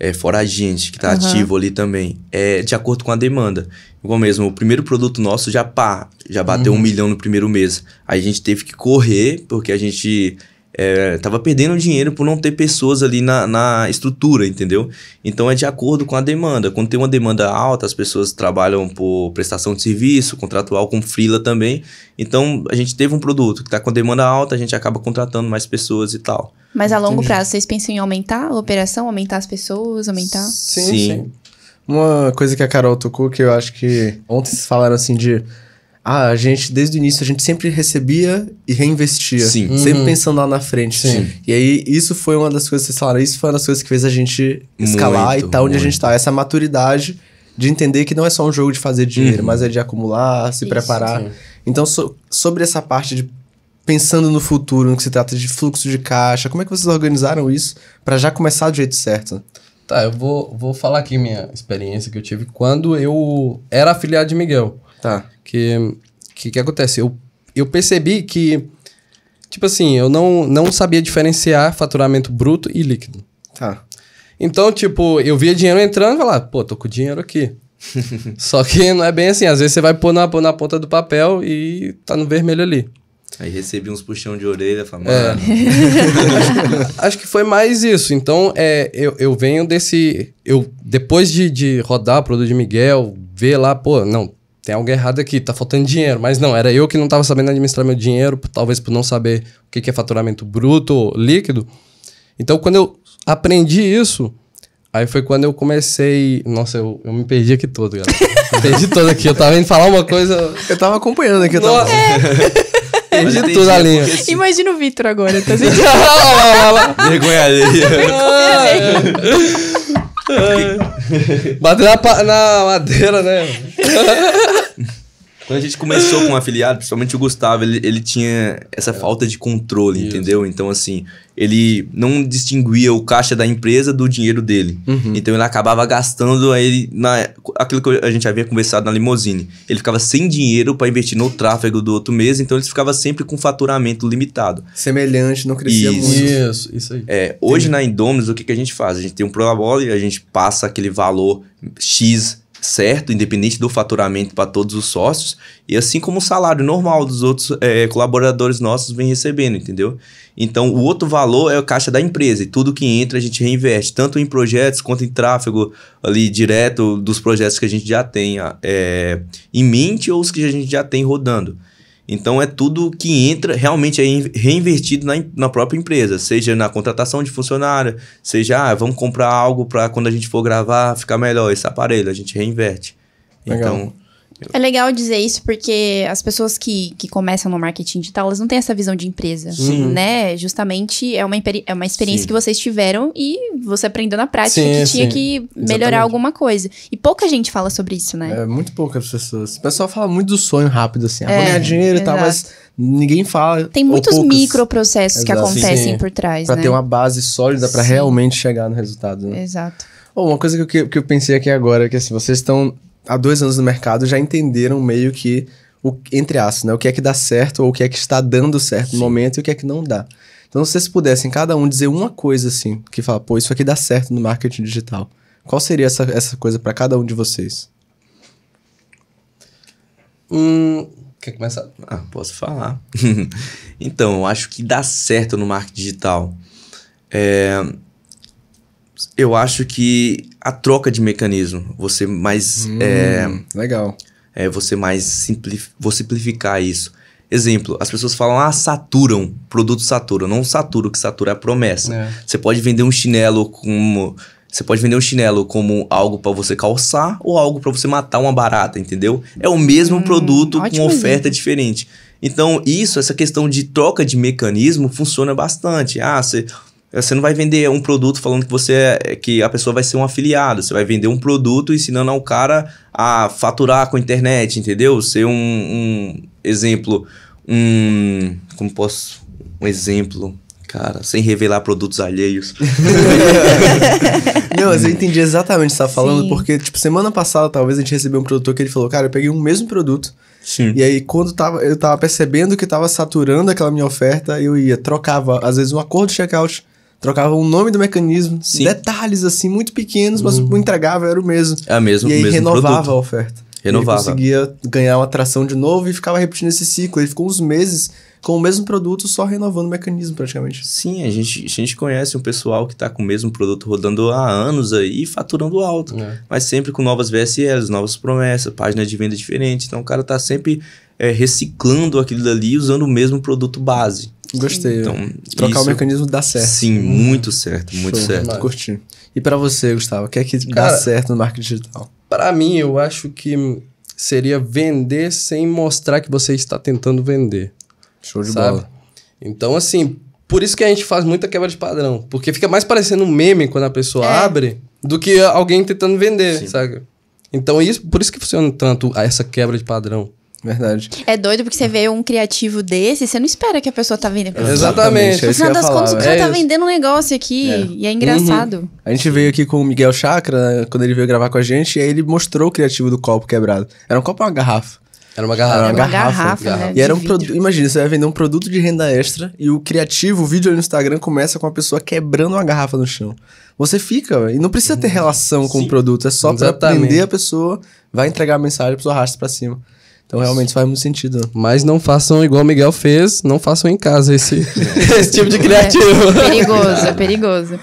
é, gente que está uhum. ativo ali também, é de acordo com a demanda. Igual mesmo, o primeiro produto nosso já pá, já bateu uhum. um milhão no primeiro mês. Aí a gente teve que correr, porque a gente é, tava perdendo dinheiro por não ter pessoas ali na, na estrutura, entendeu? Então é de acordo com a demanda. Quando tem uma demanda alta, as pessoas trabalham por prestação de serviço, contratual com frila também. Então a gente teve um produto que está com demanda alta, a gente acaba contratando mais pessoas e tal. Mas a longo prazo, vocês pensam em aumentar a operação, aumentar as pessoas, aumentar? Sim, sim. sim. Uma coisa que a Carol tocou que eu acho que ontem vocês falaram assim de ah, a gente, desde o início, a gente sempre recebia e reinvestia. Sim. Sempre uhum. pensando lá na frente. Sim. E aí, isso foi uma das coisas, vocês falaram, isso foi uma das coisas que fez a gente escalar muito, e tá onde muito. a gente tá. Essa maturidade de entender que não é só um jogo de fazer dinheiro, uhum. mas é de acumular, se isso, preparar. Sim. Então, so, sobre essa parte de pensando no futuro, no que se trata de fluxo de caixa, como é que vocês organizaram isso para já começar do jeito certo? Tá, eu vou, vou falar aqui minha experiência que eu tive quando eu era afiliado de Miguel. Tá. Que que, que acontece? Eu, eu percebi que, tipo assim, eu não, não sabia diferenciar faturamento bruto e líquido. Tá. Então, tipo, eu via dinheiro entrando e falava, ah, pô, tô com dinheiro aqui. Só que não é bem assim. Às vezes você vai pôr na, pôr na ponta do papel e tá no vermelho ali. Aí recebi uns puxão de orelha, falando, é. acho, que foi mais isso. Então, é, eu, eu venho desse... Eu, depois de, de rodar o produto de Miguel, ver lá, pô, não, tem algo errado aqui, tá faltando dinheiro. Mas não, era eu que não estava sabendo administrar meu dinheiro, talvez por não saber o que, que é faturamento bruto ou líquido. Então, quando eu aprendi isso, aí foi quando eu comecei. Nossa, eu, eu me perdi aqui todo, galera. perdi todo aqui. Eu tava indo falar uma coisa. Eu tava acompanhando aqui, eu tava. Nossa. É. Perdi tudo a linha. Assim... Imagina o Vitor agora, tá sentindo? Assim. Vergonha alheia. Vergonha ah. Bateu na, na madeira, né? Quando a gente começou com um afiliado, principalmente o Gustavo, ele, ele tinha essa falta de controle, Isso. entendeu? Então, assim, ele não distinguia o caixa da empresa do dinheiro dele. Uhum. Então, ele acabava gastando aí na, aquilo que a gente havia conversado na limousine. Ele ficava sem dinheiro para investir no tráfego do outro mês, então ele ficava sempre com faturamento limitado. Semelhante, não crescia isso. muito. Isso, isso aí. É, hoje Entendi. na Indomus o que, que a gente faz? A gente tem um Pro e a gente passa aquele valor X certo, independente do faturamento para todos os sócios, e assim como o salário normal dos outros é, colaboradores nossos vem recebendo, entendeu? Então, o outro valor é a caixa da empresa, e tudo que entra a gente reinveste, tanto em projetos quanto em tráfego ali direto dos projetos que a gente já tem é, em mente ou os que a gente já tem rodando. Então é tudo que entra realmente é reinvertido na, na própria empresa, seja na contratação de funcionário, seja ah, vamos comprar algo para quando a gente for gravar ficar melhor esse aparelho, a gente reinverte. Legal. Então é legal dizer isso porque as pessoas que, que começam no marketing digital, elas não têm essa visão de empresa, Sim. né? Justamente é uma, é uma experiência Sim. que vocês tiveram e você aprendeu na prática sim, que tinha que melhorar Exatamente. alguma coisa. E pouca gente fala sobre isso, né? É, muito poucas pessoas. O pessoal fala muito do sonho rápido, assim. Ah, é, ganhar dinheiro e tal, mas ninguém fala. Tem muitos microprocessos que acontecem sim, por trás, pra né? ter uma base sólida para realmente chegar no resultado, né? Exato. Oh, uma coisa que eu, que eu pensei aqui agora é que, assim, vocês estão há dois anos no mercado já entenderam meio que, o, entre aspas, né, o que é que dá certo ou o que é que está dando certo Sim. no momento e o que é que não dá. Então, se vocês pudessem cada um dizer uma coisa assim, que fala, pô, isso aqui dá certo no marketing digital, qual seria essa, essa coisa para cada um de vocês? Hum, quer começar? Ah, posso falar. então, eu acho que dá certo no marketing digital. É, eu acho que a troca de mecanismo, você mais. Hum, é, legal. É, você mais simplif vou simplificar isso. Exemplo, as pessoas falam, ah, saturam, produto satura. Não satura, o que satura é a promessa. É. Você pode vender um chinelo como. Você pode vender um chinelo como algo para você calçar ou algo para você matar uma barata, entendeu? É o mesmo hum, produto com oferta diferente. Então, isso, essa questão de troca de mecanismo funciona bastante. Ah, você você não vai vender um produto falando que você é, é, que a pessoa vai ser um afiliado. Você vai vender um produto ensinando ao cara a faturar com a internet, entendeu? Ser um, um exemplo, um como posso um exemplo, cara, sem revelar produtos alheios. não, mas eu entendi exatamente o que você tá falando, Sim. porque tipo semana passada talvez a gente recebeu um produtor que ele falou, cara, eu peguei o um mesmo produto. Sim. E aí, quando tava, eu tava percebendo que tava saturando aquela minha oferta, eu ia, trocava, às vezes, um acordo de checkout trocava o nome do mecanismo, Sim. detalhes assim muito pequenos, uhum. mas o entregava era o mesmo. É mesmo, e aí mesmo renovava produto. a oferta. Renovava. Ele conseguia ganhar uma atração de novo e ficava repetindo esse ciclo. Ele ficou uns meses com o mesmo produto, só renovando o mecanismo praticamente. Sim, a gente, a gente conhece um pessoal que está com o mesmo produto rodando há anos aí e faturando alto, é. mas sempre com novas VSLs, novas promessas, páginas de venda diferentes. Então o cara está sempre é, reciclando aquilo dali usando o mesmo produto base. Gostei. Então, trocar isso, o mecanismo dá certo. Sim, muito certo, muito Show, certo. Demais. Curti. E para você, Gustavo, o que é que Cara, dá certo no marketing digital? Para mim, eu acho que seria vender sem mostrar que você está tentando vender. Show de sabe? bola. Então, assim, por isso que a gente faz muita quebra de padrão. Porque fica mais parecendo um meme quando a pessoa é. abre do que alguém tentando vender, sabe? Então, isso, por isso que funciona tanto essa quebra de padrão. Verdade. É doido porque você vê um criativo desse, você não espera que a pessoa tá vendendo. Exatamente. É no final das contas, o cara tá é tá isso. vendendo um negócio aqui é. e é engraçado. Uhum. A gente veio aqui com o Miguel Chakra, né, quando ele veio gravar com a gente, e aí ele mostrou o criativo do copo quebrado. Era um copo ou uma garrafa? Era uma garrafa. Era uma, garrafa. garrafa, garrafa. Né, e era um produto. Imagina, você vai vender um produto de renda extra e o criativo, o vídeo no Instagram começa com a pessoa quebrando uma garrafa no chão. Você fica, e não precisa ter uhum. relação com Sim. o produto, é só para prender a pessoa, vai entregar a mensagem, a pessoa arrasta pra cima. Então realmente faz muito sentido. Mas não façam igual o Miguel fez, não façam em casa esse, esse tipo de é, criativo. É, perigoso, é perigoso.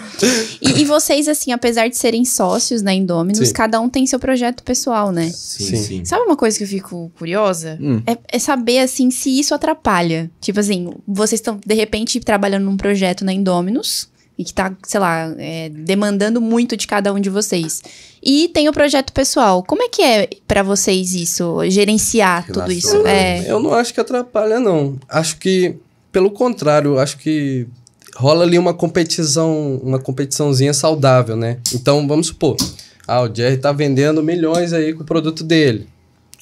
E, e, vocês, assim, apesar de serem sócios na né, Indominus, sim. cada um tem seu projeto pessoal, né? Sim, sim. sim. Sabe uma coisa que eu fico curiosa? Hum. É, é, saber, assim, se isso atrapalha. Tipo assim, vocês estão, de repente, trabalhando num projeto na né, Indominus e que tá, sei lá, é, demandando muito de cada um de vocês. E tem o projeto pessoal. Como é que é para vocês isso, gerenciar tudo isso? Eu, né? é. eu não acho que atrapalha, não. Acho que, pelo contrário, acho que rola ali uma competição, uma competiçãozinha saudável, né? Então, vamos supor, ah, o Jerry tá vendendo milhões aí com o produto dele.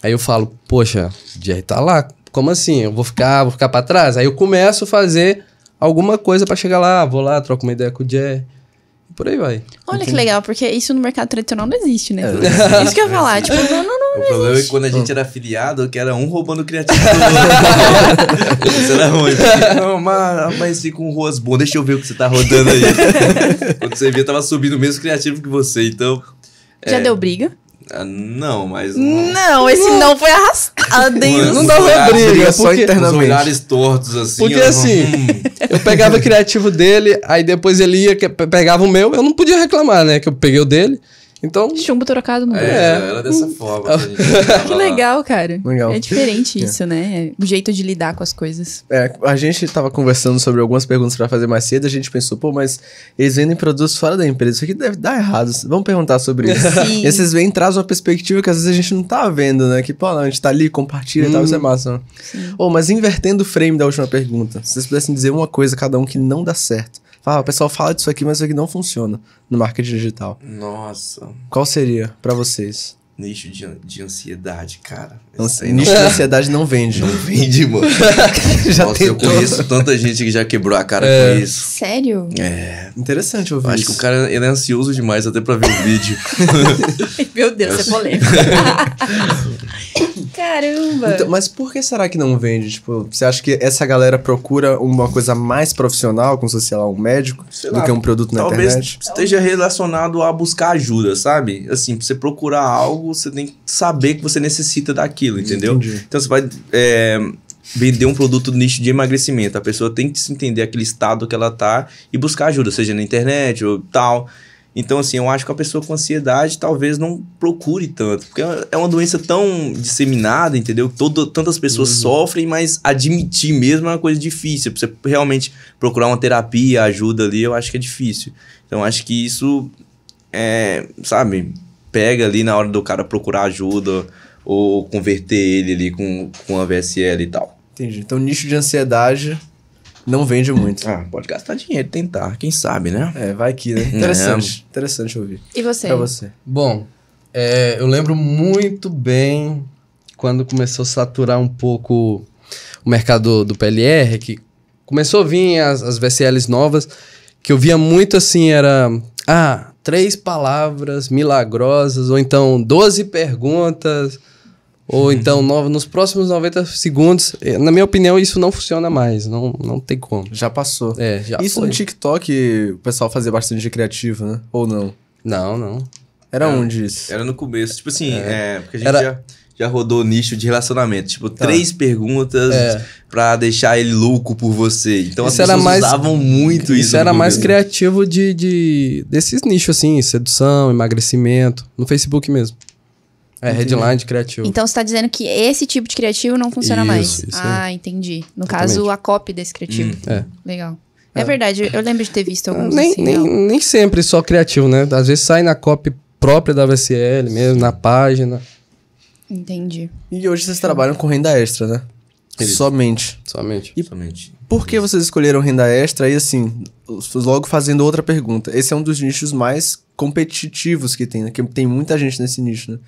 Aí eu falo, poxa, o Jerry tá lá, como assim? Eu vou ficar, vou ficar para trás? Aí eu começo a fazer alguma coisa para chegar lá, vou lá, troco uma ideia com o Jé. Por aí vai. Olha Entendi. que legal, porque isso no mercado tradicional não existe, né? É, isso que eu ia é. falar, tipo, não, não, não. O não problema existe. é que quando a gente hum. era afiliado, que era um roubando criativo do outro. isso era ruim. Não, mas, mas fica um ruas bom, deixa eu ver o que você tá rodando aí. quando você via, tava subindo o mesmo criativo que você, então. Já é... deu briga? Ah, não, mas. Não, não esse não, não foi arrastado, hein? Não, não dava briga, só internamente. Os olhares tortos, assim. Porque eu, assim, hum. eu pegava o criativo dele, aí depois ele ia, pegava o meu, eu não podia reclamar, né? Que eu peguei o dele. Então. Chumbo trocado no é, era dessa forma. Que, que legal, cara. Legal. É diferente é. isso, né? é. né? O jeito de lidar com as coisas. É, a gente tava conversando sobre algumas perguntas para fazer mais cedo, a gente pensou, pô, mas eles vendem produtos fora da empresa, isso aqui deve dar errado. Vamos perguntar sobre isso. Sim. E vocês vêm traz uma perspectiva que às vezes a gente não tá vendo, né? Que, pô, não, a gente tá ali, compartilha hum. e tal, isso é uhum. massa. Sim. oh, mas invertendo o frame da última pergunta, se vocês pudessem dizer uma coisa cada um que não dá certo, Fala, o pessoal fala disso aqui, mas isso aqui não funciona no marketing digital. Nossa. Qual seria para vocês? Nicho de, de ansiedade, cara. Ansi nicho de ansiedade não vende. Não vende, mano. já Nossa, eu conheço tanta gente que já quebrou a cara é. com isso. Sério? É. Interessante ouvir Acho isso. que o cara ele é ansioso demais até pra ver o vídeo. Meu Deus, você é polêmico. Caramba! Então, mas por que será que não vende? Tipo, você acha que essa galera procura uma coisa mais profissional, como se fosse, sei lá, um médico, sei do lá, que um produto na talvez internet? Talvez esteja relacionado a buscar ajuda, sabe? Assim, pra você procurar algo, você tem que saber que você necessita daquilo, entendeu? Entendi. Então você vai é, vender um produto do nicho de emagrecimento. A pessoa tem que se entender aquele estado que ela tá e buscar ajuda, seja na internet ou tal. Então, assim, eu acho que a pessoa com ansiedade talvez não procure tanto, porque é uma doença tão disseminada, entendeu? Todo, tantas pessoas uhum. sofrem, mas admitir mesmo é uma coisa difícil. Pra você realmente procurar uma terapia, ajuda ali, eu acho que é difícil. Então, acho que isso, é, sabe, pega ali na hora do cara procurar ajuda ou converter ele ali com, com a VSL e tal. Entendi. Então, nicho de ansiedade não vende muito. Ah, pode gastar dinheiro, tentar, quem sabe, né? É, vai que, né? É. Interessante, Não. interessante ouvir. E você? Pra você. Bom, é, eu lembro muito bem quando começou a saturar um pouco o mercado do, PLR, que começou a vir as, as VCLs novas, que eu via muito assim, era... Ah, três palavras milagrosas, ou então doze perguntas ou então, no, nos próximos 90 segundos, eh, na minha opinião, isso não funciona mais. Não, não tem como. Já passou. É, já Isso foi. no TikTok, o pessoal fazia bastante de criativo, né? Ou não? Não, não. Era, onde isso? Era no começo. Tipo assim, é, é porque a gente era... já, já rodou nicho de relacionamento. Tipo, tá. três perguntas é. pra deixar ele louco por você. Então isso as pessoas mais, usavam muito isso. Isso era mais criativo de, de, desses nichos, assim, sedução, emagrecimento. No Facebook mesmo. É, headline de criativo. Então você está dizendo que esse tipo de criativo não funciona isso, mais. Isso ah, entendi. No caso, a copy desse criativo. Hum, é. Legal. É, é verdade, eu lembro de ter visto alguns nem, assim, nem, nem sempre só criativo, né? Às vezes sai na copy própria da WSL mesmo, na página. Entendi. E hoje vocês trabalham com renda extra, né? Isso. Somente. Somente. E Somente. Por que vocês escolheram renda extra? E assim, logo fazendo outra pergunta. Esse é um dos nichos mais competitivos que tem, né? Que tem muita gente nesse nicho, né?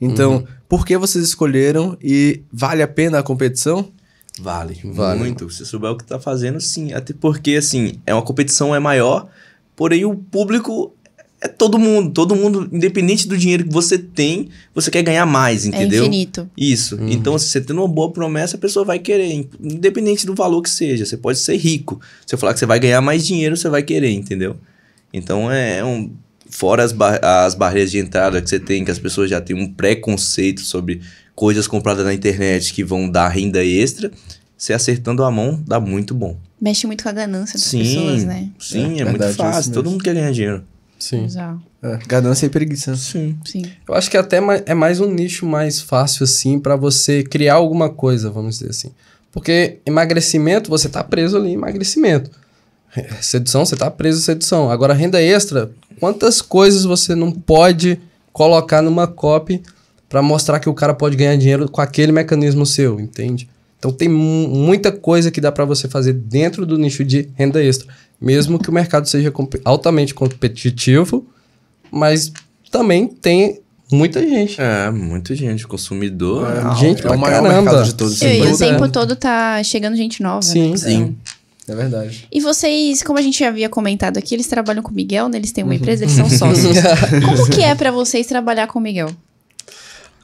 Então, uhum. por que vocês escolheram e vale a pena a competição? Vale, vale. muito. Se souber o que tá fazendo, sim. Até porque, assim, é uma competição é maior, porém o público é todo mundo. Todo mundo, independente do dinheiro que você tem, você quer ganhar mais, é entendeu? É infinito. Isso. Uhum. Então, se você tem uma boa promessa, a pessoa vai querer, independente do valor que seja. Você pode ser rico. Se eu falar que você vai ganhar mais dinheiro, você vai querer, entendeu? Então, é um fora as, bar as barreiras de entrada que você tem, que as pessoas já têm um preconceito sobre coisas compradas na internet que vão dar renda extra, você acertando a mão dá muito bom. Mexe muito com a ganância das sim, pessoas, né? Sim, é, é verdade, muito é fácil. Todo mundo quer ganhar dinheiro. Sim. É, ganância e preguiça. Sim. sim. Eu acho que até é mais um nicho mais fácil, assim, para você criar alguma coisa, vamos dizer assim. Porque emagrecimento, você tá preso ali em emagrecimento. Sedução, você está preso à sedução. Agora, renda extra, quantas coisas você não pode colocar numa copy para mostrar que o cara pode ganhar dinheiro com aquele mecanismo seu, entende? Então tem muita coisa que dá para você fazer dentro do nicho de renda extra, mesmo que o mercado seja comp altamente competitivo, mas também tem muita gente. É, muita gente, consumidor. É, gente é pra o maior caramba. mercado de todos. E, e o tempo é. todo tá chegando gente nova. Sim, né? sim. É verdade. E vocês, como a gente já havia comentado aqui, eles trabalham com o Miguel, né? Eles têm uma uhum. empresa, eles são sócios. como que é para vocês trabalhar com o Miguel?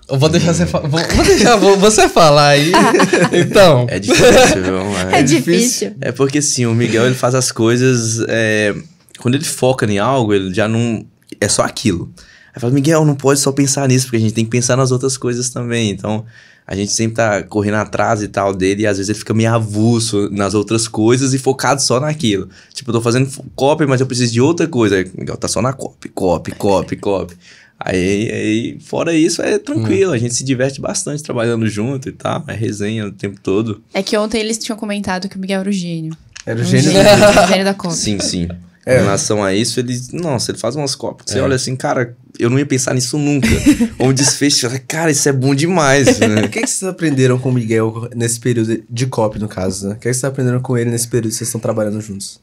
Eu vou deixar você, vou, vou deixar você falar aí. então. É difícil, vamos lá. É, é difícil. É porque sim, o Miguel ele faz as coisas. É, quando ele foca em algo, ele já não. É só aquilo. Aí fala, Miguel, não pode só pensar nisso, porque a gente tem que pensar nas outras coisas também. Então, a gente sempre tá correndo atrás e tal dele, e às vezes ele fica meio avulso nas outras coisas e focado só naquilo. Tipo, eu tô fazendo copy, mas eu preciso de outra coisa. Aí, Miguel, tá só na copy, copy, copy, copy. Aí, aí, fora isso, é tranquilo. Hum. A gente se diverte bastante trabalhando junto e tal. É resenha o tempo todo. É que ontem eles tinham comentado que o Miguel era o gênio. Era o gênio, gênio, da... gênio da Sim, sim. É. Em relação a isso, ele, nossa, ele faz umas copas. Você é. olha assim, cara, eu não ia pensar nisso nunca. Ou um desfecho, cara, isso é bom demais. Né? o que, é que vocês aprenderam com o Miguel nesse período de copo no caso, né? O que, é que vocês aprenderam com ele nesse período que vocês estão trabalhando juntos?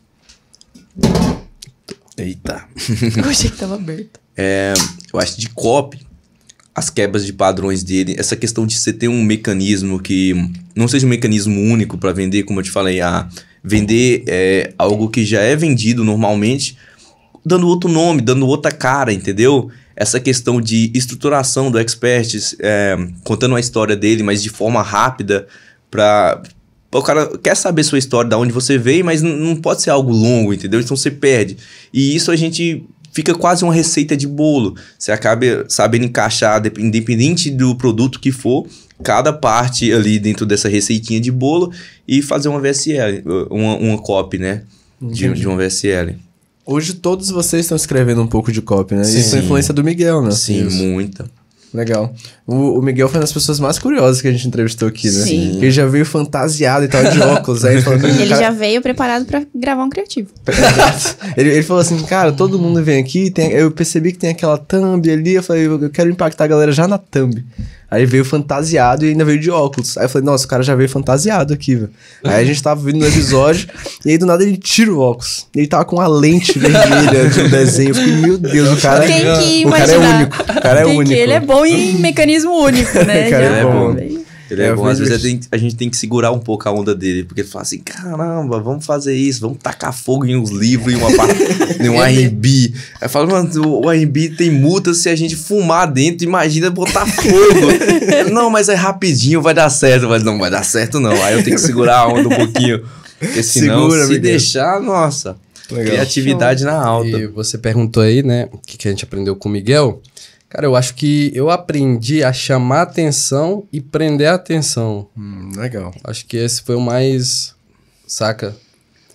Eita. eu achei que tava aberto. É, eu acho de copo as quebras de padrões dele, essa questão de você ter um mecanismo que não seja um mecanismo único para vender, como eu te falei, a. Ah, vender é, algo que já é vendido normalmente, dando outro nome, dando outra cara, entendeu? Essa questão de estruturação do expert, é, contando a história dele, mas de forma rápida, para o cara quer saber sua história, da onde você veio, mas não pode ser algo longo, entendeu? Então você perde. E isso a gente fica quase uma receita de bolo. Você acaba sabendo encaixar, independente do produto que for, cada parte ali dentro dessa receitinha de bolo e fazer uma VSL, uh, uma, uma copy, né? De, de, uma VSL. Hoje todos vocês estão escrevendo um pouco de copy, né? Sim. Isso é influência do Miguel, né? Sim, Isso. muita. Legal. O, o, Miguel foi uma das pessoas mais curiosas que a gente entrevistou aqui, né? Sim. Ele já veio fantasiado e tal, de óculos. aí falando, hum, ele cara... já veio preparado para gravar um criativo. ele, ele falou assim, cara, todo mundo vem aqui, tem... eu percebi que tem aquela thumb ali, eu falei, eu quero impactar a galera já na thumb. Aí veio fantasiado e ainda veio de óculos. Aí eu falei, nossa, o cara já veio fantasiado aqui, velho. Aí a gente tava vindo no episódio, e aí do nada ele tira o óculos. Ele tava com a lente vermelha de um desenho. Eu fiquei, meu Deus, o cara, Tem que é o cara é único. O cara é Tem único. ele é bom em mecanismo organismo único, né? Cara, é bom. Ele é, é bom, às vezes que... a gente tem que segurar um pouco a onda dele, porque ele fala assim: caramba, vamos fazer isso, vamos tacar fogo em uns livros, em, uma parte, em um RB. Aí fala, mano, o RB tem multa se a gente fumar dentro, imagina botar fogo. não, mas é rapidinho, vai dar certo. Mas não vai dar certo, não. Aí eu tenho que segurar a onda um pouquinho. Porque senão, Segura, se deixar, Deus. nossa. Legal. Criatividade na alta. E você perguntou aí, né, o que, que a gente aprendeu com o Miguel. Cara, eu acho que eu aprendi a chamar atenção e prender a atenção. Hum, legal. Acho que esse foi o mais, saca,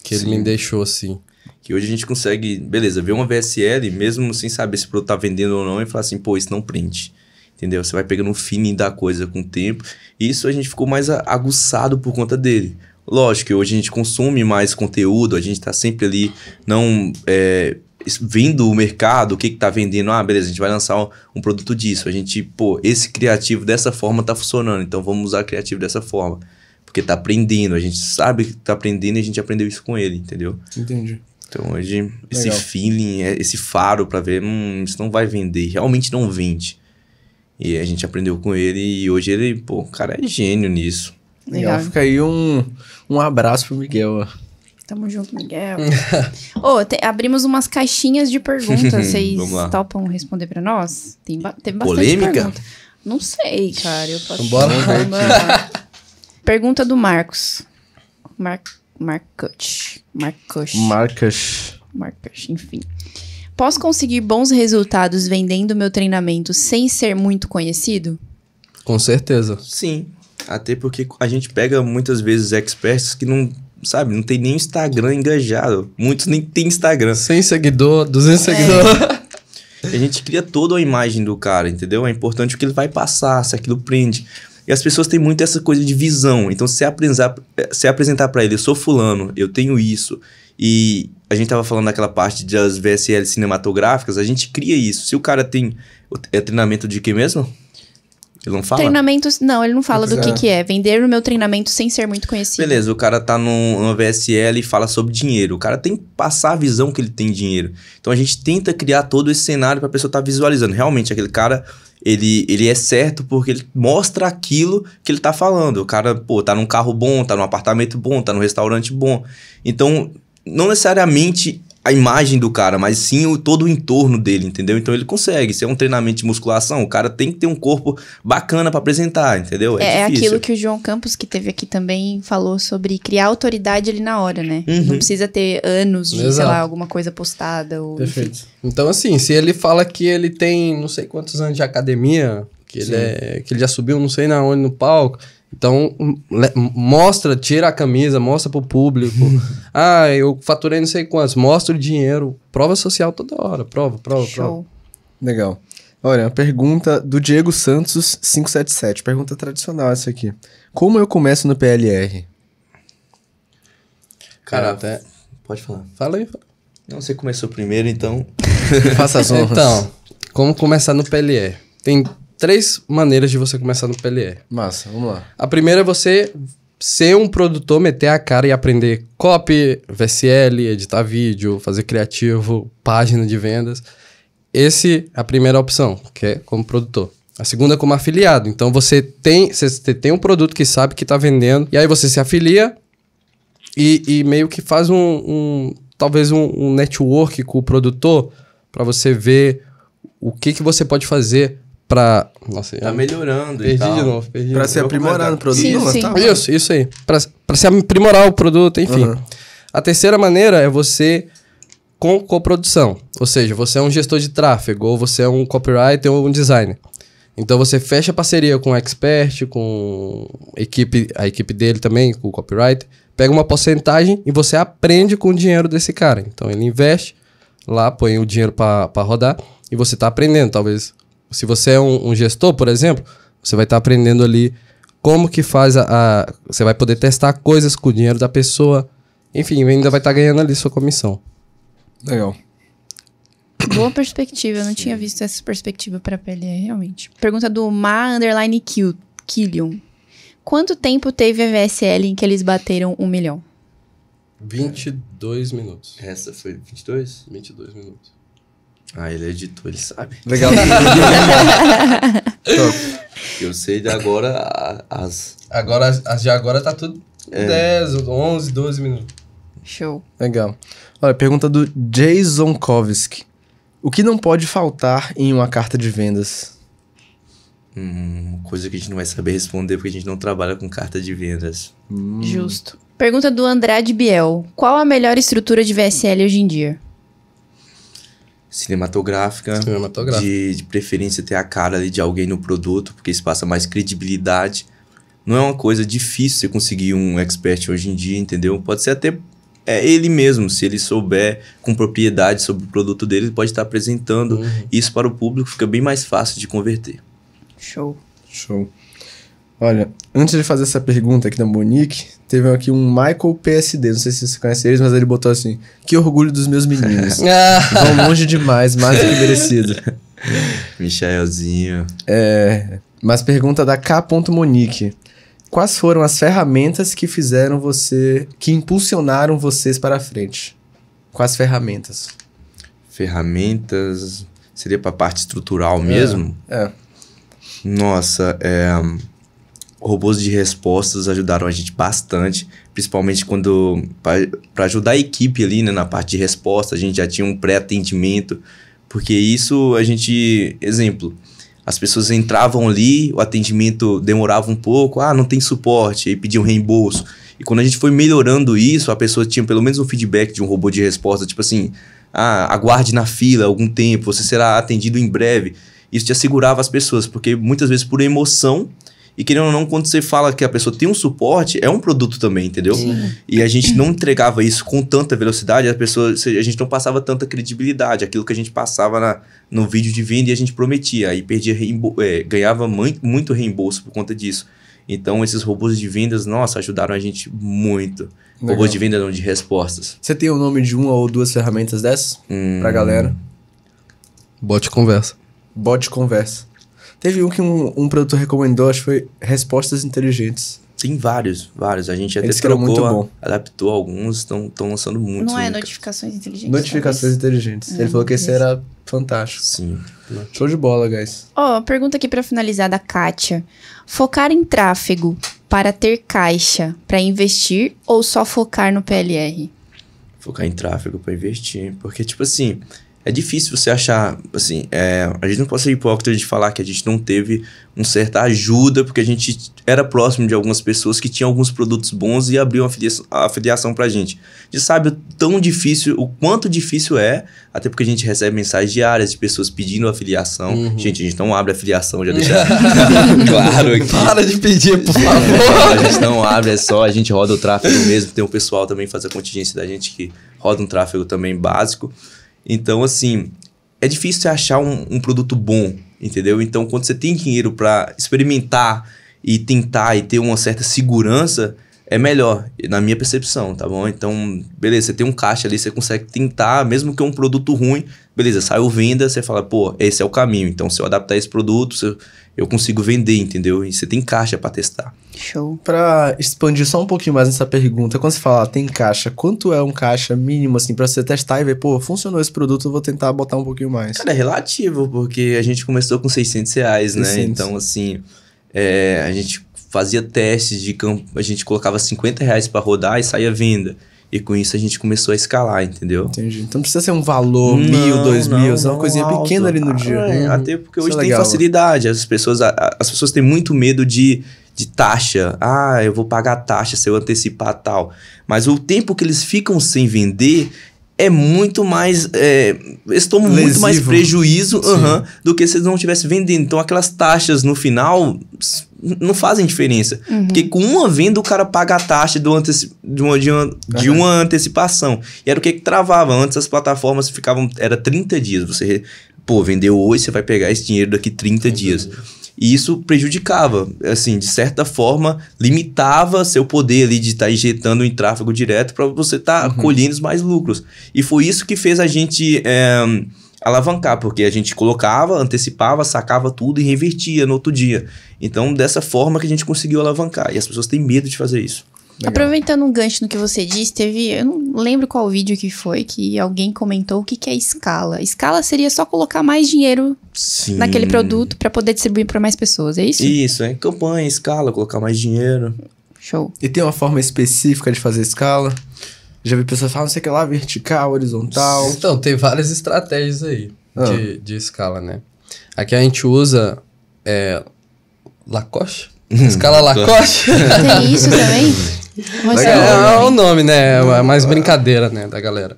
que Sim. ele me deixou assim. Que hoje a gente consegue, beleza, ver uma VSL, mesmo sem saber se o produto tá vendendo ou não, e falar assim, pô, isso não print. Entendeu? Você vai pegando o feeling da coisa com o tempo. E isso a gente ficou mais aguçado por conta dele. Lógico que hoje a gente consome mais conteúdo, a gente tá sempre ali, não é, vindo o mercado, o que está vendendo, ah, beleza, a gente vai lançar um, um, produto disso. A gente, pô, esse criativo dessa forma está funcionando, então vamos usar criativo dessa forma. Porque está aprendendo, a gente sabe que está aprendendo e a gente aprendeu isso com ele, entendeu? Entendi. Então hoje, Legal. esse feeling, é, esse faro para ver, hum, isso não vai vender, realmente não vende. E a gente aprendeu com ele e hoje ele, pô, o cara é gênio nisso. Legal. Legal. Fica aí um, um abraço pro Miguel, ó. Tamo junto, Miguel. oh, te, abrimos umas caixinhas de perguntas. Vocês topam responder para nós? Tem, ba tem bastante Polêmica? pergunta. Não sei, cara. Eu posso Bora. Pergunta do Marcos. Mar Marcos. Marcos. Marcos. Marcos. enfim. Posso conseguir bons resultados vendendo meu treinamento sem ser muito conhecido? Com certeza. Sim. Até porque a gente pega muitas vezes experts que não sabe, não tem nem Instagram engajado. Muitos nem tem Instagram. 100 seguidor, 200 é. A gente cria toda a imagem do cara, entendeu? É importante o que ele vai passar, se aquilo prende. E as pessoas têm muito essa coisa de visão. Então, se apresentar, se apresentar para ele, eu sou fulano, eu tenho isso. E a gente tava falando daquela parte das VSL cinematográficas, a gente cria isso. Se o cara tem é treinamento de quê mesmo? Ele não fala? Treinamentos, não, ele não fala do que, que é. Vender o meu treinamento sem ser muito conhecido. Beleza, o cara tá no numa VSL e fala sobre dinheiro. O cara tem que passar a visão que ele tem dinheiro. Então a gente tenta criar todo esse cenário pra pessoa estar tá visualizando. Realmente, aquele cara, ele, ele é certo porque ele mostra aquilo que ele tá falando. O cara, pô, tá num carro bom, tá num apartamento bom, tá num restaurante bom. Então, não necessariamente a imagem do cara, mas sim o, todo o entorno dele, entendeu? Então ele consegue. Se é um treinamento de musculação, o cara tem que ter um corpo bacana para apresentar, entendeu? É, é, é aquilo que o João Campos, que teve aqui também, falou sobre criar autoridade ali na hora, né? Uhum. Não precisa ter anos de, Exato. sei lá, alguma coisa postada. Ou, Perfeito. Enfim. Então, assim, se ele fala que ele tem não sei quantos anos de academia, que, ele, é, que ele já subiu não sei na onde no palco então, mostra, tira a camisa, mostra pro público. ah, eu faturei não sei quantos, mostra o dinheiro. Prova social toda hora, prova, prova, Show. prova. Legal. Olha, a pergunta do Diego Santos 577. Pergunta tradicional essa aqui. Como eu começo no PLR? Cara, até... pode falar. Fala aí. Fala. Não, você começou primeiro, então. Faça as honras. Então, como começar no PLR? Tem três maneiras de você começar no PLR. Massa, vamos lá. A primeira é você ser um produtor, meter a cara e aprender copy, VSL, editar vídeo, fazer criativo, página de vendas. Esse é a primeira opção, que é como produtor. A segunda é como afiliado. Então você tem, você tem um produto que sabe que está vendendo, e aí você se afilia e, e meio que faz um, um talvez um, um network com o produtor para você ver o que, que você pode fazer para Nossa, tá melhorando perdi e tal. de novo, perdi. Pra se aprimorar no produto. Sim, sim. isso, isso aí. Pra, pra se aprimorar o produto, enfim. Uhum. A terceira maneira é você com coprodução. Ou seja, você é um gestor de tráfego, ou você é um copywriter ou um designer. Então você fecha parceria com o expert, com a equipe, a equipe dele também, com o copywriter, pega uma porcentagem e você aprende com o dinheiro desse cara. Então ele investe lá, põe o dinheiro para rodar e você está aprendendo. Talvez se você é um, um gestor, por exemplo, você vai estar tá aprendendo ali como que faz a, a, Você vai poder testar coisas com o dinheiro da pessoa. Enfim, ainda vai estar tá ganhando ali sua comissão. Legal. Boa perspectiva, eu não Sim. tinha visto essa perspectiva para pele, é, realmente. Pergunta do Ma Underline Kill, Killion. Quanto tempo teve a VSL em que eles bateram um milhão? 22 minutos. Essa foi 22? 22 minutos. Ah, ele é editor, ele sabe. Legal. eu sei de agora as. Agora, as de agora tá tudo é. 10, 11, 12 minutos. Show. Legal. Olha, pergunta do Jason Kovski. O que não pode faltar em uma carta de vendas? Hum, coisa que a gente não vai saber responder porque a gente não trabalha com carta de vendas. Hum. Justo. Pergunta do Andrade Biel. Qual a melhor estrutura de VSL hoje em dia? cinematográfica. cinematográfica. De, de, preferência ter a cara ali de alguém no produto, porque isso passa mais credibilidade. Não é uma coisa difícil você conseguir um expert hoje em dia, entendeu? Pode ser até é ele mesmo, se ele souber com propriedade sobre o produto dele, pode estar apresentando uhum. isso para o público, fica bem mais fácil de converter. Show. Show. Olha, antes de fazer essa pergunta aqui da Monique, teve aqui um Michael PSD, não sei se você conhece eles, mas ele botou assim: Que orgulho dos meus meninos. Ah. Vão longe demais, mais do que merecido. Michaelzinho. É. Mas pergunta da K. Monique. Quais foram as ferramentas que fizeram você. que impulsionaram vocês para a frente? Quais ferramentas? Ferramentas. Seria para a parte estrutural mesmo? É. é. Nossa, é robôs de respostas ajudaram a gente bastante, principalmente quando para ajudar a equipe ali né, na parte de resposta, a gente já tinha um pré-atendimento, porque isso a gente, exemplo, as pessoas entravam ali, o atendimento demorava um pouco, ah, não tem suporte, e pediam reembolso. E quando a gente foi melhorando isso, a pessoa tinha pelo menos um feedback de um robô de resposta, tipo assim, ah, aguarde na fila algum tempo, você será atendido em breve. Isso te assegurava as pessoas, porque muitas vezes por emoção e querendo ou não, quando você fala que a pessoa tem um suporte, é um produto também, entendeu? Sim. E a gente não entregava isso com tanta velocidade, a pessoa, a gente não passava tanta credibilidade, aquilo que a gente passava na, no vídeo de venda e a gente prometia, aí perdia é, ganhava muito, reembolso por conta disso. Então, esses robôs de vendas, nossa, ajudaram a gente muito. Legal. Robôs de venda não, de respostas. Você tem o nome de uma ou duas ferramentas dessas hum. pra galera? Bote conversa. Bote conversa. Teve um que um, um produtor recomendou, acho que foi Respostas Inteligentes. Tem vários, vários. A gente até Eles trocou, muito bom. adaptou alguns, estão lançando muitos. Não é notificações inteligentes. Notificações talvez. inteligentes. Ele é, falou que esse isso. era fantástico. Sim. Show de bola, guys. Ó, oh, pergunta aqui para finalizar da Kátia. Focar em tráfego para ter caixa para investir ou só focar no PLR? Focar em tráfego para investir, porque tipo assim, é difícil você achar, assim, é, a gente não pode ser hipócrita de falar que a gente não teve uma certa ajuda, porque a gente era próximo de algumas pessoas que tinham alguns produtos bons e abriam a afiliação pra gente. A gente sabe o tão difícil, o quanto difícil é, até porque a gente recebe mensagens diárias de pessoas pedindo afiliação. Uhum. Gente, a gente não abre afiliação, já deixa. claro aqui. Para de pedir, por favor. a gente não abre, é só, a gente roda o tráfego mesmo, tem o pessoal também faz a contingência da gente que roda um tráfego também básico. Então, assim, é difícil você achar um, um produto bom, entendeu? Então, quando você tem dinheiro para experimentar e tentar e ter uma certa segurança, é melhor, na minha percepção, tá bom? Então, beleza, você tem um caixa ali, você consegue tentar, mesmo que é um produto ruim, beleza, saiu venda, você fala, pô, esse é o caminho. Então, se eu adaptar esse produto, se eu eu consigo vender, entendeu? E você tem caixa para testar. Show. Para expandir só um pouquinho mais nessa pergunta, quando você fala ah, tem caixa, quanto é um caixa mínimo assim para você testar e ver, pô, funcionou esse produto, eu vou tentar botar um pouquinho mais? Cara, é relativo, porque a gente começou com 600 reais, 600. né? Então, assim, é, a gente fazia testes de campo, a gente colocava 50 reais para rodar e saía venda. E com isso a gente começou a escalar, entendeu? Entendi. Então não precisa ser um valor não, mil, dois não, mil, é uma coisinha alto. pequena ali no ah, dia. É, hum, até porque é hoje é tem facilidade. As pessoas, as pessoas têm muito medo de, de taxa. Ah, eu vou pagar taxa se eu antecipar tal. Mas o tempo que eles ficam sem vender é muito mais. É, eles tomam Lesivo. muito mais prejuízo do que se eles não estivessem vendendo. Então aquelas taxas no final não fazem diferença. Uhum. Porque com uma venda o cara paga a taxa do anteci de, uma, de, uma, de uma antecipação. E era o que, que travava. Antes as plataformas ficavam. Era 30 dias. Você, pô, vendeu hoje, você vai pegar esse dinheiro daqui 30 dias. E isso prejudicava, assim, de certa forma, limitava seu poder ali de estar tá injetando em tráfego direto para você estar tá uhum. colhendo os mais lucros. E foi isso que fez a gente é, alavancar, porque a gente colocava, antecipava, sacava tudo e revertia no outro dia. Então, dessa forma que a gente conseguiu alavancar. E as pessoas têm medo de fazer isso. Legal. Aproveitando um gancho no que você disse, teve. Eu não lembro qual vídeo que foi que alguém comentou o que, que é escala. Escala seria só colocar mais dinheiro Sim. naquele produto para poder distribuir para mais pessoas, é isso? Isso, é campanha, escala, colocar mais dinheiro. Show. E tem uma forma específica de fazer escala? Já vi pessoas falando, não sei o que lá, vertical, horizontal. Então, tem várias estratégias aí ah. de, de escala, né? Aqui a gente usa é, Lacoste. Hum, escala Lacoste. Tem isso também? Mas é, é, o nome, né? É mais brincadeira, né, da galera.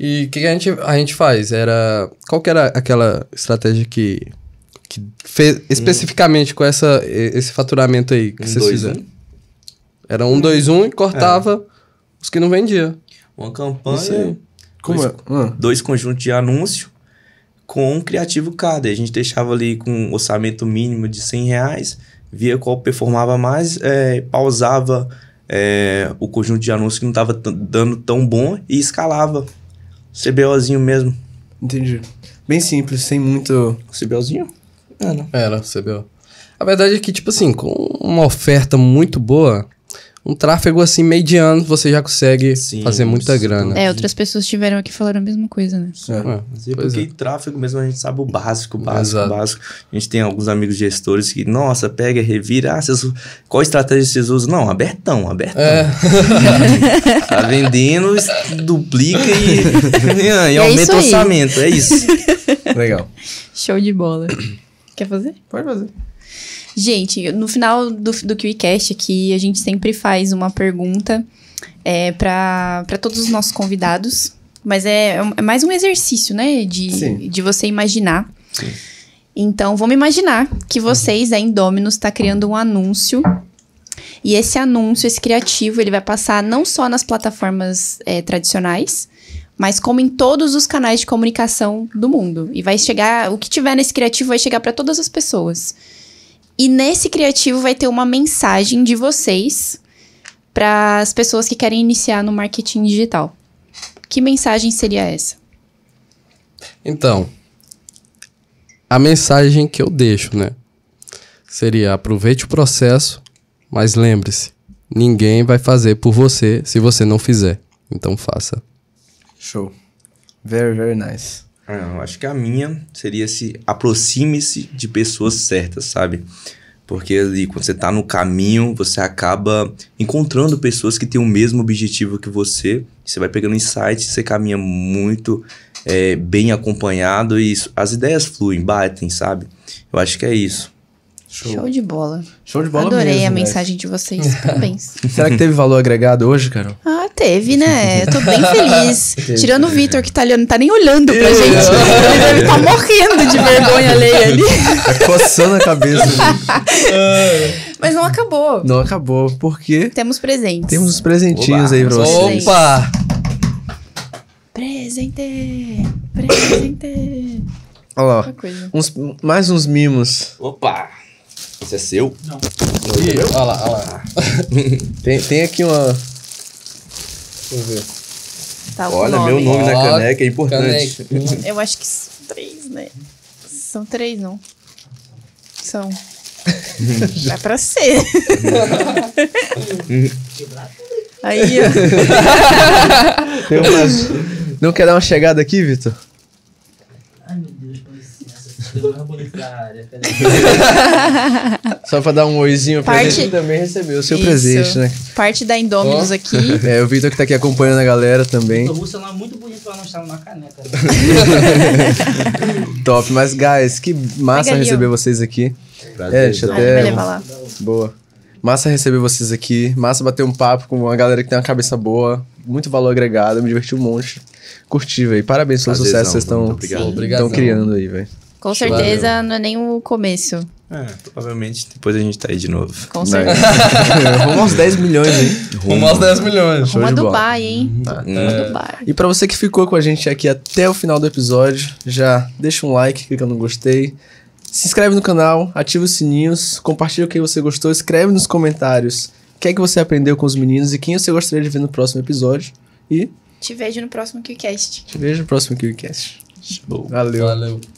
E o que a gente, a gente faz? Era. Qual que era aquela estratégia que. que fez especificamente com essa, esse faturamento aí que um, vocês dois, fizeram? Um? Era um, dois, um e cortava é. os que não vendia. Uma campanha. Como dois, é? Ah. dois conjuntos de anúncio com um criativo cada. A gente deixava ali com um orçamento mínimo de cem reais, via qual performava mais, é, pausava é, o conjunto de anúncios que não estava dando tão bom e escalava. CBOzinho mesmo. Entendi. Bem simples, sem muito. CBOzinho? Era. É, Era, né? é, né? CBO. A verdade é que, tipo assim, com uma oferta muito boa, um tráfego assim mediano, você já consegue Sim, fazer muita grana. É, outras pessoas tiveram aqui e falaram a mesma coisa, né? É, é, porque é. tráfego mesmo a gente sabe o básico, o básico, Exato. básico. A gente tem alguns amigos gestores que, nossa, pega, revira, ah, vocês, qual estratégia vocês usam? Não, abertão, abertão. É. tá vendendo, duplica e, e é aumenta o orçamento, é isso. Legal. Show de bola. Quer fazer? Pode fazer. Gente, no final do, do QICast aqui, a gente sempre faz uma pergunta é, para todos os nossos convidados. Mas é, é, é mais um exercício, né? De, de você imaginar. Sim. Então, vamos imaginar que vocês, a né, Indominus, está criando um anúncio e esse anúncio, esse criativo, ele vai passar não só nas plataformas é, tradicionais, mas como em todos os canais de comunicação do mundo. E vai chegar, o que tiver nesse criativo vai chegar para todas as pessoas. E nesse criativo vai ter uma mensagem de vocês para as pessoas que querem iniciar no marketing digital. Que mensagem seria essa? Então, a mensagem que eu deixo, né? Seria aproveite o processo, mas lembre-se, ninguém vai fazer por você se você não fizer. Então faça. Show. Very, very nice eu ah, acho que a minha seria se aproxime-se de pessoas certas, sabe? Porque ali, quando você tá no caminho, você acaba encontrando pessoas que têm o mesmo objetivo que você. Você vai pegando insights, você caminha muito é, bem acompanhado e as ideias fluem, batem, sabe? Eu acho que é isso. Show. Show de bola. Show de bola Adorei mesmo, a mensagem de vocês. Parabéns. Será que teve valor agregado hoje, Carol? Ah, teve, né? Eu tô bem feliz. Tirando o Vitor, que tá ali, não tá nem olhando pra gente. Ele deve tá morrendo de vergonha alheia ali. Tá coçando a cabeça. Mas não acabou. Não acabou, porque... Temos presentes. Temos os presentinhos Oba. aí pra vocês. Opa! Presente! Presente! Olha lá. Uns, mais uns mimos. Opa! Esse é seu? Não. Ih, é olha lá, olha lá. tem, tem aqui uma. Deixa eu ver. Tá olha, nome. meu nome ah, na caneca é importante. Caneca. eu acho que são três, né? São três, não? São. Dá é pra ser. Aí, ó. Umas... Não quer dar uma chegada aqui, Vitor? É tá Só pra dar um oizinho pra Parte... ele também recebeu o seu Isso. presente, né? Parte da Indominus oh. aqui. É, o Vitor que tá aqui acompanhando a galera também. O Russo é muito bonito numa caneca. Né? Top, mas guys, que massa receber vocês aqui. Prazer. É, deixa eu até... levar lá. Boa. Massa receber vocês aqui. Massa bater um papo com uma galera que tem uma cabeça boa. Muito valor agregado. Me diverti um monte. Curti, velho. Parabéns pelo sucesso que vocês estão criando aí, velho. Com certeza Valeu. não é nem o começo. É, provavelmente depois a gente tá aí de novo. Com né? certeza. Rumo aos 10 milhões, hein? Rumo, Rumo aos 10 milhões. Rumo a Dubai, hein? Tá. é. a Dubai. E pra você que ficou com a gente aqui até o final do episódio, já deixa um like, clica no gostei. Se inscreve no canal, ativa os sininhos, compartilha o que você gostou, escreve nos comentários o que é que você aprendeu com os meninos e quem você gostaria de ver no próximo episódio. E. Te vejo no próximo QCast. Te vejo no próximo QCast. Valeu. Valeu.